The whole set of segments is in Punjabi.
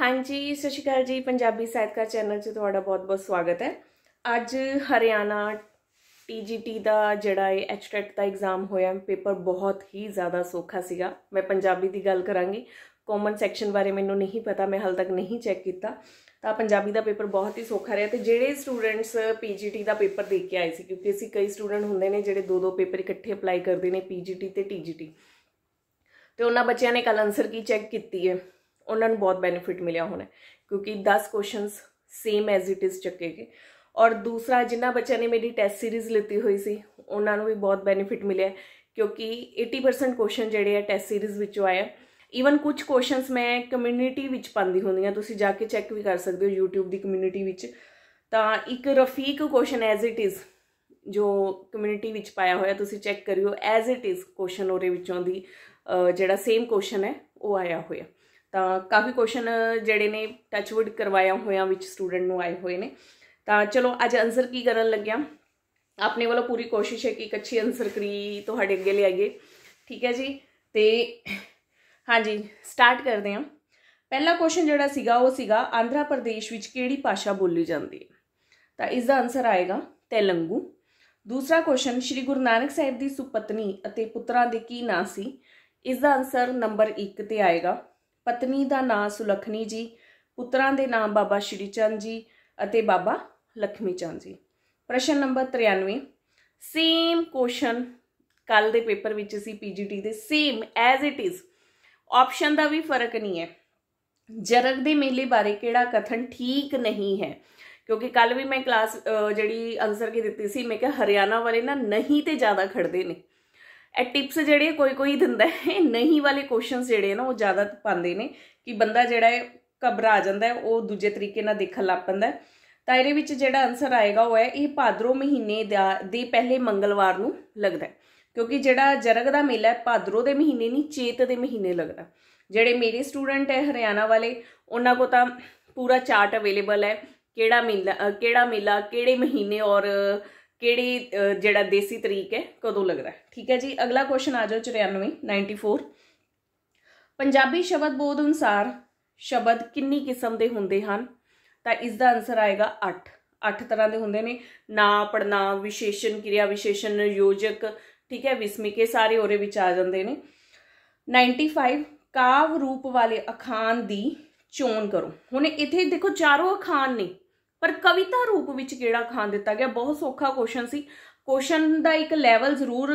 ਹਾਂਜੀ ਸਤਿ ਸ਼੍ਰੀ ਅਕਾਲ ਜੀ ਪੰਜਾਬੀ ਸਾਹਿਤਕਾਰ ਚੈਨਲ 'ਚ ਤੁਹਾਡਾ ਬਹੁਤ-ਬਹੁਤ ਸਵਾਗਤ ਹੈ ਅੱਜ ਹਰਿਆਣਾ ਟੀਜੀਟੀ ਦਾ ਜਿਹੜਾ ਇਹ ਐਚਟੈਟ ਦਾ ਐਗਜ਼ਾਮ ਹੋਇਆ ਪੇਪਰ ਬਹੁਤ ਹੀ ਜ਼ਿਆਦਾ ਸੌਖਾ ਸੀਗਾ ਮੈਂ ਪੰਜਾਬੀ ਦੀ ਗੱਲ ਕਰਾਂਗੀ ਕਾਮਨ ਸੈਕਸ਼ਨ ਬਾਰੇ ਮੈਨੂੰ ਨਹੀਂ ਪਤਾ ਮੈਂ ਹਾਲ ਤੱਕ ਨਹੀਂ ਚੈੱਕ ਕੀਤਾ ਤਾਂ ਪੰਜਾਬੀ ਦਾ ਪੇਪਰ ਬਹੁਤ ਹੀ ਸੌਖਾ ਰਿਹਾ ਤੇ ਜਿਹੜੇ ਸਟੂਡੈਂਟਸ ਪੀਜੀਟੀ ਦਾ ਪੇਪਰ ਦੇ ਕੇ ਆਏ ਸੀ ਕਿਉਂਕਿ ਅਸੀਂ ਕਈ ਸਟੂਡੈਂਟ ਹੁੰਦੇ ਨੇ ਜਿਹੜੇ ਦੋ ਦੋ ਪੇਪਰ ਇਕੱਠੇ ਅਪਲਾਈ ਕਰਦੇ ਨੇ ਪੀਜੀਟੀ ਤੇ ਟੀਜੀਟੀ ਤੇ ਉਹਨਾਂ ਬੱਚਿਆਂ ਨੇ ਕੱਲ ਆਨਸਰ ਕੀ ਚੈੱਕ ਕੀਤੀ ਹੈ ਉਹਨਾਂ ਨੂੰ ਬਹੁਤ ਬੈਨੀਫਿਟ ਮਿਲਿਆ ਹੋਣਾ ਕਿਉਂਕਿ 10 questions same as it is ਚੱਕੇਗੇ ਔਰ ਦੂਸਰਾ ਜਿੰਨਾ ਬੱਚਿਆਂ ਨੇ ਮੇਰੀ ਟੈਸਟ ਸੀਰੀਜ਼ ਲਿੱਤੀ ਹੋਈ ਸੀ ਉਹਨਾਂ ਨੂੰ ਵੀ ਬਹੁਤ ਬੈਨੀਫਿਟ ਮਿਲਿਆ ਕਿਉਂਕਿ 80% ਕੁਐਸਚਨ ਜਿਹੜੇ ਆ ਟੈਸਟ ਸੀਰੀਜ਼ ਵਿੱਚੋਂ ਆਏ ਈਵਨ ਕੁਝ ਕੁਐਸਚਨਸ ਮੈਂ ਕਮਿਊਨਿਟੀ ਵਿੱਚ ਪਾਉਂਦੀ ਹੁੰਦੀ ਆ ਤੁਸੀਂ ਜਾ ਕੇ ਚੈੱਕ ਵੀ ਕਰ ਸਕਦੇ ਹੋ YouTube ਦੀ ਕਮਿਊਨਿਟੀ ਵਿੱਚ ਤਾਂ ਇੱਕ ਰਫੀਕ ਕੁਐਸਚਨ ਐਜ਼ ਇਟ ਇਜ਼ ਜੋ ਕਮਿਊਨਿਟੀ ਵਿੱਚ ਪਾਇਆ ਹੋਇਆ ਤੁਸੀਂ ਚੈੱਕ ਕਰਿਓ ਐਜ਼ ਇਟ ਇਜ਼ ਕੁਐਸਚਨ ਉਹਦੇ ਵਿੱਚੋਂ ਦੀ ਜਿਹੜਾ ਸੇਮ ਕੁਐਸਚਨ ਹੈ ਉਹ ਆਇਆ ਹੋਇਆ ਤਾਂ ਕਾਫੀ ਕੁਐਸਚਨ ਜਿਹੜੇ ਨੇ ਟੱਚਵੁੱਡ ਕਰਵਾਇਆ ਹੋਇਆ ਵਿੱਚ ਸਟੂਡੈਂਟ ਨੂੰ ਆਏ ਹੋਏ ਨੇ ਤਾਂ ਚਲੋ ਅੱਜ ਅਨਸਰ ਕੀ ਕਰਨ ਲੱਗਿਆ ਆਪਣੇ ਵੱਲੋਂ ਪੂਰੀ ਕੋਸ਼ਿਸ਼ ਹੈ ਕਿ ਇੱਕ ਅੱਛੀ ਅਨਸਰ ਕਰੀ ਤੁਹਾਡੇ ਅੱਗੇ ਲਿਆਈਏ ਠੀਕ ਹੈ ਜੀ ਤੇ ਹਾਂਜੀ ਸਟਾਰਟ ਕਰਦੇ ਹਾਂ ਪਹਿਲਾ ਕੁਐਸਚਨ ਜਿਹੜਾ ਸੀਗਾ ਉਹ ਸੀਗਾ ਆਂਧਰਾ ਪ੍ਰਦੇਸ਼ ਵਿੱਚ ਕਿਹੜੀ ਭਾਸ਼ਾ ਬੋਲੀ ਜਾਂਦੀ ਹੈ ਤਾਂ ਇਸ ਦਾ ਅਨਸਰ ਆਏਗਾ ਤੇਲੰਗੂ ਦੂਸਰਾ ਕੁਐਸਚਨ ਸ੍ਰੀ ਗੁਰੂ ਨਾਨਕ ਸਾਹਿਬ ਦੀ ਸੁਪਤਨੀ ਅਤੇ ਪੁੱਤਰਾਂ ਦੇ ਕੀ ਨਾਂ ਸੀ ਇਸ ਦਾ ਅਨਸਰ ਨੰਬਰ 1 ਤੇ ਆਏਗਾ ਪਤਨੀ ਦਾ ਨਾਮ ਸੁਲਖਣੀ ਜੀ ਪੁੱਤਰਾਂ ਦੇ ਨਾਮ ਬਾਬਾ ਸ਼੍ਰੀ ਚੰਦ ਜੀ ਅਤੇ ਬਾਬਾ ਲਖਮੀ ਚੰਦ ਜੀ ਪ੍ਰਸ਼ਨ ਨੰਬਰ 93 ਸੇਮ ਕੁਐਸਚਨ ਕੱਲ ਦੇ ਪੇਪਰ ਵਿੱਚ ਸੀ ਪੀਜੀਟੀ ਦੇ same as it is option ਦਾ ਵੀ ਫਰਕ ਨਹੀਂ ਹੈ ਜਰਗ ਦੇ ਮੇਲੇ ਬਾਰੇ ਕਿਹੜਾ ਕਥਨ ਠੀਕ ਨਹੀਂ ਹੈ ਕਿਉਂਕਿ ਕੱਲ ਵੀ ਮੈਂ ਕਲਾਸ ਜਿਹੜੀ ਅਨਸਰ ਕੀ ਦਿੱਤੀ ਸੀ ਮੈਂ ਕਿਹਾ ਹਰਿਆਣਾ ਵਾਲੇ ਨਾ ਨਹੀਂ ਤੇ ਜ਼ਿਆਦਾ ਖੜਦੇ ਨੇ ਇਹ ਟਿਪਸ ਜਿਹੜੇ ਕੋਈ ਕੋਈ ਦਿੰਦਾ ਹੈ ਨਹੀਂ ਵਾਲੇ ਕੁਐਸਚਨਸ ਜਿਹੜੇ ਨਾ ਉਹ ਜ਼ਿਆਦਾ ਪਾਉਂਦੇ ਨੇ ਕਿ ਬੰਦਾ ਜਿਹੜਾ ਹੈ ਘਬਰਾ ਜਾਂਦਾ ਹੈ ਉਹ ਦੂਜੇ ਤਰੀਕੇ ਨਾਲ ਦੇਖਣ ਲੱਗ ਪੈਂਦਾ ਹੈ ਤਾਂ ਇਹਦੇ ਵਿੱਚ ਜਿਹੜਾ ਆਨਸਰ ਆਏਗਾ ਉਹ ਹੈ ਇਹ ਭਾਦਰੋ ਮਹੀਨੇ ਦੇ ਪਹਿਲੇ ਮੰਗਲਵਾਰ ਨੂੰ ਲੱਗਦਾ ਹੈ ਕਿਉਂਕਿ ਜਿਹੜਾ ਜਰਗ ਦਾ ਮੇਲਾ ਹੈ ਭਾਦਰੋ ਦੇ ਮਹੀਨੇ ਨਹੀਂ ਚੇਤ ਦੇ ਮਹੀਨੇ ਲੱਗਦਾ ਜਿਹੜੇ ਮੇਰੇ ਸਟੂਡੈਂਟ ਹੈ ਹਰਿਆਣਾ ਵਾਲੇ ਉਹਨਾਂ ਕੋ ਤਾਂ ਪੂਰਾ ਚਾਰਟ ਅਵੇਲੇਬਲ ਹੈ ਕਿਹੜਾ ਮੇਲਾ ਕਿਹੜਾ ਮੇਲਾ ਕਿਹੜੇ ਮਹੀਨੇ ਔਰ ਕਿਹੜੀ ਜਿਹੜਾ ਦੇਸੀ ਤਰੀਕ ਹੈ ਕਦੋਂ ਲੱਗਦਾ ਠੀਕ ਹੈ ਜੀ ਅਗਲਾ ਕੁਐਸਚਨ ਆ ਜਾਓ 94 94 ਪੰਜਾਬੀ ਸ਼ਬਦ ਬੋਧ ਅਨੁਸਾਰ ਸ਼ਬਦ ਕਿੰਨੀ ਕਿਸਮ ਦੇ ਹੁੰਦੇ ਹਨ ਤਾਂ ਇਸ ਦਾ ਆਨਸਰ ਆਏਗਾ 8 8 ਤਰ੍ਹਾਂ ਦੇ ਹੁੰਦੇ ਨੇ ਨਾ ਪੜਨਾ ਵਿਸ਼ੇਸ਼ਣ ਕਿਰਿਆ ਵਿਸ਼ੇਸ਼ਣ ਯੋਜਕ ਠੀਕ ਹੈ ਵਿਸਮਿਕੇ ਸਾਰੇ ਉਹਦੇ ਵਿੱਚ ਆ ਜਾਂਦੇ ਨੇ 95 ਕਾਵ ਰੂਪ ਵਾਲੇ ਅਖਾਨ ਦੀ ਚੋਣ ਕਰੋ ਹੁਣ ਇੱਥੇ ਦੇਖੋ ਚਾਰੋਂ ਅਖਾਨ ਨੇ ਪਰ ਕਵਿਤਾ ਰੂਪ ਵਿੱਚ ਕਿਹੜਾ ਖਾਨ ਦਿੱਤਾ ਗਿਆ ਬਹੁਤ ਸੌਖਾ ਕੁਐਸਚਨ ਸੀ ਕੁਐਸਚਨ ਦਾ ਇੱਕ ਲੈਵਲ ਜ਼ਰੂਰ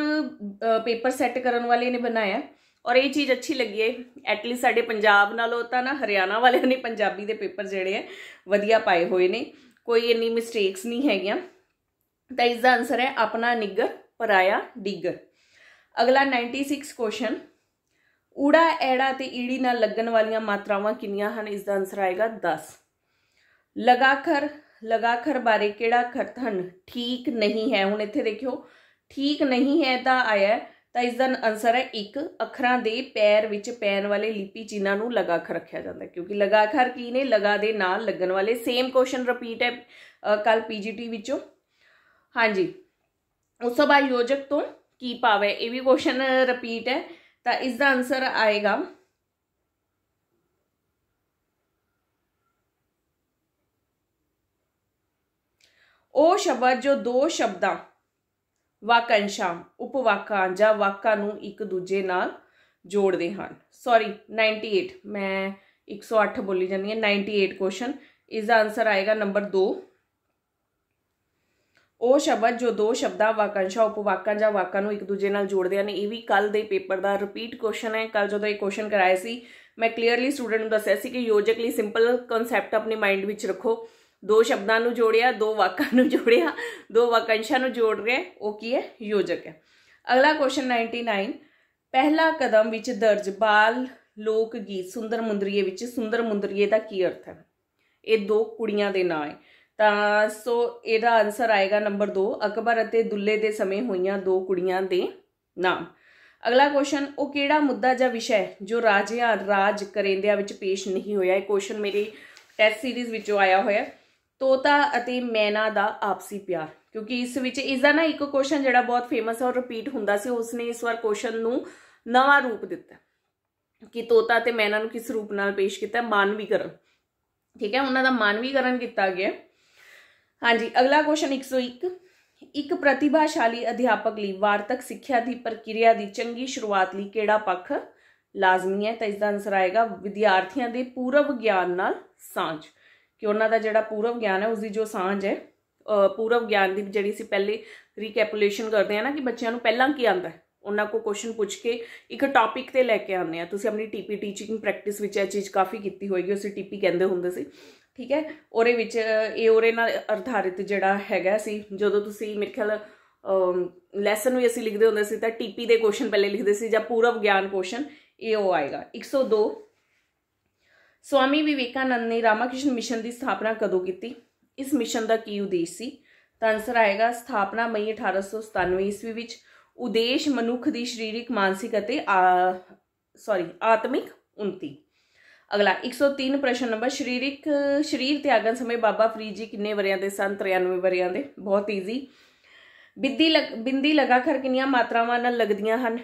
ਪੇਪਰ ਸੈੱਟ ਕਰਨ ਵਾਲੇ ਨੇ ਬਣਾਇਆ ਔਰ ਇਹ ਚੀਜ਼ ਅੱਛੀ ਲੱਗੀ ਹੈ ਐਟਲੀਸਟ ਸਾਡੇ ਪੰਜਾਬ ਨਾਲੋਂ ਤਾਂ ਨਾ ਹਰਿਆਣਾ ਵਾਲਿਆਂ ਨੇ ਪੰਜਾਬੀ ਦੇ ਪੇਪਰ ਜਿਹੜੇ ਆ ਵਧੀਆ ਪਾਏ ਹੋਏ ਨੇ ਕੋਈ ਇੰਨੀ ਮਿਸਟੇਕਸ ਨਹੀਂ ਹੈਗੀਆਂ ਤਾਂ ਇਸ ਦਾ ਆਨਸਰ ਹੈ ਆਪਣਾ ਨਿੱਗਰ ਪਰਾਇਆ ਡਿੱਗਰ ਅਗਲਾ 96 ਕੁਐਸਚਨ ਊੜਾ ਐੜਾ ਤੇ ਈੜੀ ਨਾਲ ਲੱਗਣ ਵਾਲੀਆਂ ਮਾਤਰਾਵਾਂ ਕਿੰਨੀਆਂ ਹਨ ਇਸ ਦਾ ਆਨਸਰ ਆਏਗਾ 10 ਲਗਾਖਰ ਲਗਾਖਰ ਬਾਰੇ ਕਿਹੜਾ ਖਰਥਨ ਠੀਕ ਨਹੀਂ ਹੈ ਹੁਣ ਇੱਥੇ ਦੇਖਿਓ ਠੀਕ ਨਹੀਂ ਹੈ ਤਾਂ ਆਇਆ ਤਾਂ ਇਸ ਦਾ ਆਨਸਰ ਹੈ ਇੱਕ ਅੱਖਰਾਂ ਦੇ ਪੈਰ ਵਿੱਚ ਪੈਣ ਵਾਲੇ ਲਿਪੀ ਜਿਨ੍ਹਾਂ ਨੂੰ ਲਗਾਖਰ ਰੱਖਿਆ ਜਾਂਦਾ ਕਿਉਂਕਿ ਲਗਾਖਰ ਕੀ ਨੇ ਲਗਾ ਦੇ ਨਾਲ ਲੱਗਣ ਵਾਲੇ ਸੇਮ ਕੁਐਸਚਨ ਰਿਪੀਟ ਹੈ ਕੱਲ ਪੀਜੀਟੀ ਵਿੱਚੋਂ ਹਾਂਜੀ ਉਸ ਤੋਂ ਬਾਅਦ ਯੋਜਕ ਤੋਂ ਕੀ ਪਾਵੇ ਇਹ ਵੀ ਕੁਐਸਚਨ ਰਿਪੀਟ ਹੈ ਤਾਂ ਇਸ ਦਾ ਆਨਸਰ ਆਏਗਾ ਉਹ ਸ਼ਬਦ ਜੋ ਦੋ ਸ਼ਬਦਾਂ ਵਾਕੰਸ਼ਾਂ ਉਪਵਾਕਾਂ ਜਾਂ ਵਾਕਾਂ ਨੂੰ ਇੱਕ ਦੂਜੇ ਨਾਲ ਜੋੜਦੇ ਹਨ ਸੌਰੀ 98 ਮੈਂ 108 ਬੋਲੀ ਜਾਂਦੀ ਹਾਂ 98 ਕੁਐਸਚਨ ਇਸ ਦਾ ਆਨਸਰ ਆਏਗਾ ਨੰਬਰ 2 ਉਹ ਸ਼ਬਦ ਜੋ ਦੋ ਸ਼ਬਦਾਂ ਵਾਕੰਸ਼ਾਂ ਉਪਵਾਕਾਂ ਜਾਂ ਵਾਕਾਂ ਨੂੰ ਇੱਕ ਦੂਜੇ ਨਾਲ ਜੋੜਦੇ ਹਨ ਇਹ ਵੀ ਕੱਲ ਦੇ ਪੇਪਰ ਦਾ ਰਿਪੀਟ ਕੁਐਸਚਨ ਹੈ ਕੱਲ ਜਦੋਂ ਇਹ ਕੁਐਸਚਨ ਕਰਾਇਆ ਸੀ ਮੈਂ ਕਲੀਅਰਲੀ ਸਟੂਡੈਂਟ ਨੂੰ ਦੱਸਿਆ ਸੀ ਕਿ ਯੋਜਕ ਲਈ ਸਿੰਪਲ ਕਨਸੈਪਟ ਆਪਣੇ ਮਾਈਂਡ ਵਿੱਚ ਰੱਖੋ ਦੋ ਸ਼ਬਦਾਂ ਨੂੰ ਜੋੜਿਆ ਦੋ ਵਾਕਾਂ ਨੂੰ ਜੋੜਿਆ ਦੋ ਵਾਕੰਸ਼ਾਂ ਨੂੰ ਜੋੜ ਰਿਹਾ ਉਹ ਕੀ ਹੈ ਯੋਜਕ ਹੈ ਅਗਲਾ ਕੁਐਸਚਨ 99 ਪਹਿਲਾ ਕਦਮ ਵਿੱਚ ਦਰਜ ਬਾਲ ਲੋਕ ਗੀਤ ਸੁੰਦਰ ਮੁੰਦਰੀਏ ਵਿੱਚ ਸੁੰਦਰ ਮੁੰਦਰੀਏ ਦਾ ਕੀ ਅਰਥ ਹੈ ਇਹ ਦੋ ਕੁੜੀਆਂ ਦੇ ਨਾਂ ਹੈ ਤਾਂ ਸੋ ਇਹਦਾ ਆਨਸਰ ਆਏਗਾ ਨੰਬਰ 2 ਅਕਬਰ ਅਤੇ ਦੁੱਲੇ ਦੇ ਸਮੇਂ ਹੋਈਆਂ ਦੋ ਕੁੜੀਆਂ ਦੇ ਨਾਮ ਅਗਲਾ ਕੁਐਸਚਨ ਉਹ ਕਿਹੜਾ ਮੁੱਦਾ ਜਾਂ ਵਿਸ਼ਾ ਹੈ ਜੋ ਰਾਜਿਆਂ ਰਾਜ ਕਰੇਂਦਿਆਂ ਵਿੱਚ ਪੇਸ਼ ਨਹੀਂ ਹੋਇਆ ਇਹ ਕੁਐਸਚਨ ਮੇਰੀ ਟੈਸਟ ਸੀਰੀਜ਼ ਵਿੱਚੋਂ ਆਇਆ ਹੋਇਆ ਤੋਤਾ ਅਤੇ ਮੈਨਾ ਦਾ ਆਪਸੀ ਪਿਆਰ ਕਿਉਂਕਿ ਇਸ ਵਿੱਚ ਇਸ ਦਾ ਨਾ ਇੱਕ ਕੁਐਸਚਨ ਜਿਹੜਾ ਬਹੁਤ ਫੇਮਸ ਹੈ ਔਰ ਰਿਪੀਟ ਹੁੰਦਾ ਸੀ ਉਸਨੇ ਇਸ ਵਾਰ ਕੁਐਸਚਨ ਨੂੰ ਨਵਾਂ ਰੂਪ ਦਿੱਤਾ ਕਿ ਤੋਤਾ ਤੇ ਮੈਨਾ ਨੂੰ ਕਿਸ ਰੂਪ ਨਾਲ ਪੇਸ਼ ਕੀਤਾ ਮਾਨਵੀਕਰਨ ਠੀਕ ਹੈ ਉਹਨਾਂ ਦਾ ਮਾਨਵੀਕਰਨ ਕੀਤਾ ਗਿਆ ਹਾਂਜੀ ਅਗਲਾ ਕੁਐਸਚਨ 101 ਇੱਕ ਪ੍ਰਤਿਭਾਸ਼ਾਲੀ ਅਧਿਆਪਕ ਲਈ ਵਾਰਤਕ ਸਿੱਖਿਆ ਦੀ ਪ੍ਰਕਿਰਿਆ ਦੀ ਚੰਗੀ ਸ਼ੁਰੂਆਤ ਲਈ ਕਿਹੜਾ ਪੱਖ ਲਾਜ਼ਮੀ ਹੈ ਤਾਂ ਇਸ ਦਾ ਆਨਸਰ ਆਏਗਾ ਵਿਦਿਆਰਥੀਆਂ ਦੇ ਪੂਰਵ ਗਿਆਨ ਨਾਲ ਸਾਂਝ ਕਿ ਉਹਨਾਂ ਦਾ ਜਿਹੜਾ ਪੂਰਵ ਗਿਆਨ ਹੈ ਉਸ ਦੀ ਜੋ ਸਾਂਝ ਹੈ ਪੂਰਵ ਗਿਆਨ ਦੀ ਜਿਹੜੀ ਸੀ ਪਹਿਲੇ ਰੀਕੈਪੂਲੇਸ਼ਨ ਕਰਦੇ ਆ ਨਾ ਕਿ ਬੱਚਿਆਂ ਨੂੰ ਪਹਿਲਾਂ ਕੀ ਆਂਦਾ ਹੈ ਉਹਨਾਂ ਕੋ ਕੁਐਸਚਨ ਪੁੱਛ ਕੇ ਇੱਕ ਟਾਪਿਕ ਤੇ ਲੈ ਕੇ ਆਉਂਦੇ ਆ ਤੁਸੀਂ ਆਪਣੀ ਟੀਪੀ ਟੀਚਿੰਗ ਪ੍ਰੈਕਟਿਸ ਵਿੱਚ ਇਹ ਚੀਜ਼ ਕਾਫੀ ਕੀਤੀ ਹੋਏਗੀ ਉਸੇ ਟੀਪੀ ਕਹਿੰਦੇ ਹੁੰਦੇ ਸੀ ਠੀਕ ਹੈ ਉਹਦੇ ਵਿੱਚ ਇਹ ਉਹਦੇ ਨਾਲ ਅਰਧਾਰਿਤ ਜਿਹੜਾ ਹੈਗਾ ਸੀ ਜਦੋਂ ਤੁਸੀਂ ਮੇਰੇ ਖਿਆਲ ਲੈਸਨ ਵੀ ਅਸੀਂ ਲਿਖਦੇ ਹੁੰਦੇ ਸੀ ਤਾਂ ਟੀਪੀ ਦੇ ਕੁਐਸਚਨ ਪਹਿਲੇ ਲਿਖਦੇ ਸੀ ਜਾਂ ਪੂਰਵ ਗਿਆਨ ਕੁਐਸਚਨ ਇਹ ਉਹ ਆਏਗਾ 102 ਸਵਾਮੀ ਵਿਵੇਕਾਨੰਦ ਨੇ ਰਾਮਾਕ੍ਰਿਸ਼ਨ ਮਿਸ਼ਨ ਦੀ ਸਥਾਪਨਾ ਕਦੋਂ ਕੀਤੀ ਇਸ ਮਿਸ਼ਨ ਦਾ ਕੀ ਉਦੇਸ਼ ਸੀ ਤਾਂ ਅਨਸਰ ਆਏਗਾ ਸਥਾਪਨਾ ਮਈ 1897 ਈਸਵੀ ਵਿੱਚ ਉਦੇਸ਼ ਮਨੁੱਖ ਦੀ ਸਰੀਰਕ ਮਾਨਸਿਕ ਅਤੇ ਸੌਰੀ ਆਤਮਿਕ ਉਨਤੀ ਅਗਲਾ 103 ਪ੍ਰਸ਼ਨ ਨੰਬਰ ਸਰੀਰਕ ਸਰੀਰ ਤਿਆਗਨ ਸਮੇਂ ਬਾਬਾ ਫਰੀਦ ਜੀ ਕਿੰਨੇ ਵਰਿਆਂ ਦੇ ਸਨ 93 ਵਰਿਆਂ ਦੇ ਬਹੁਤ ਈਜ਼ੀ ਬਿੰਦੀ ਬਿੰਦੀ ਲਗਾ ਕਰ ਕਿੰਨੀਆਂ ਮਾਤਰਾਵਾਂ ਨਾਲ ਲੱਗਦੀਆਂ ਹਨ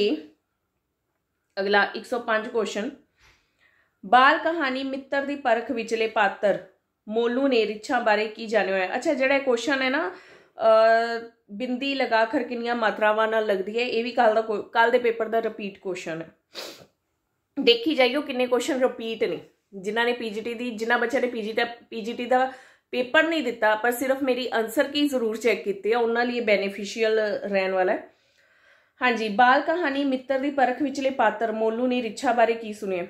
6 ਅਗਲਾ 105 ਕੁਐਸਚਨ ਬਾਲ ਕਹਾਣੀ ਮਿੱਤਰ ਦੀ ਪਰਖ ਵਿਚਲੇ ਪਾਤਰ ਮੋਲੂ ਨੇ ਰਿਛਾਂ ਬਾਰੇ ਕੀ ਜਾਣਿਆ ਹੈ ਅੱਛਾ ਜਿਹੜਾ ਕੁਐਸਚਨ ਹੈ ਨਾ ਬਿੰਦੀ ਲਗਾ ਕਰ ਕਿੰਨੀਆਂ ਮਾਤਰਾਵਾਂ ਨਾਲ ਲੱਗਦੀ ਹੈ ਇਹ ਵੀ ਕੱਲ ਦਾ ਕੱਲ ਦੇ ਪੇਪਰ ਦਾ ਰਿਪੀਟ ਕੁਐਸਚਨ ਹੈ ਦੇਖੀ ਜਾਈਓ ਕਿੰਨੇ ਕੁਐਸਚਨ ਰਿਪੀਟ ਨੇ ਜਿਨ੍ਹਾਂ ਨੇ ਪੀਜੀਟੀ ਦੀ ਜਿਨ੍ਹਾਂ ਬੱਚਿਆਂ ਨੇ ਪੀਜੀ ਦਾ ਪੀਜੀਟੀ ਦਾ ਪੇਪਰ ਨਹੀਂ ਦਿੱਤਾ ਪਰ ਸਿਰਫ ਮੇਰੀ ਆਨਸਰ ਕੀ ਜ਼ਰੂਰ ਚੈੱਕ ਕੀਤੀ ਹੈ ਉਹਨਾਂ ਲਈ ਬੈਨੀਫੀਸ਼ੀਅਲ ਰਹਿਣ ਵਾਲਾ ਹੈ ਹਾਂਜੀ ਬਾਲ ਕਹਾਣੀ ਮਿੱਤਰ ਦੀ ਪਰਖ ਵਿਚਲੇ ਪਾਤਰ ਮੋਲੂ ਨੇ ਰਿਛਾ ਬਾਰੇ ਕੀ ਸੁਣਿਆ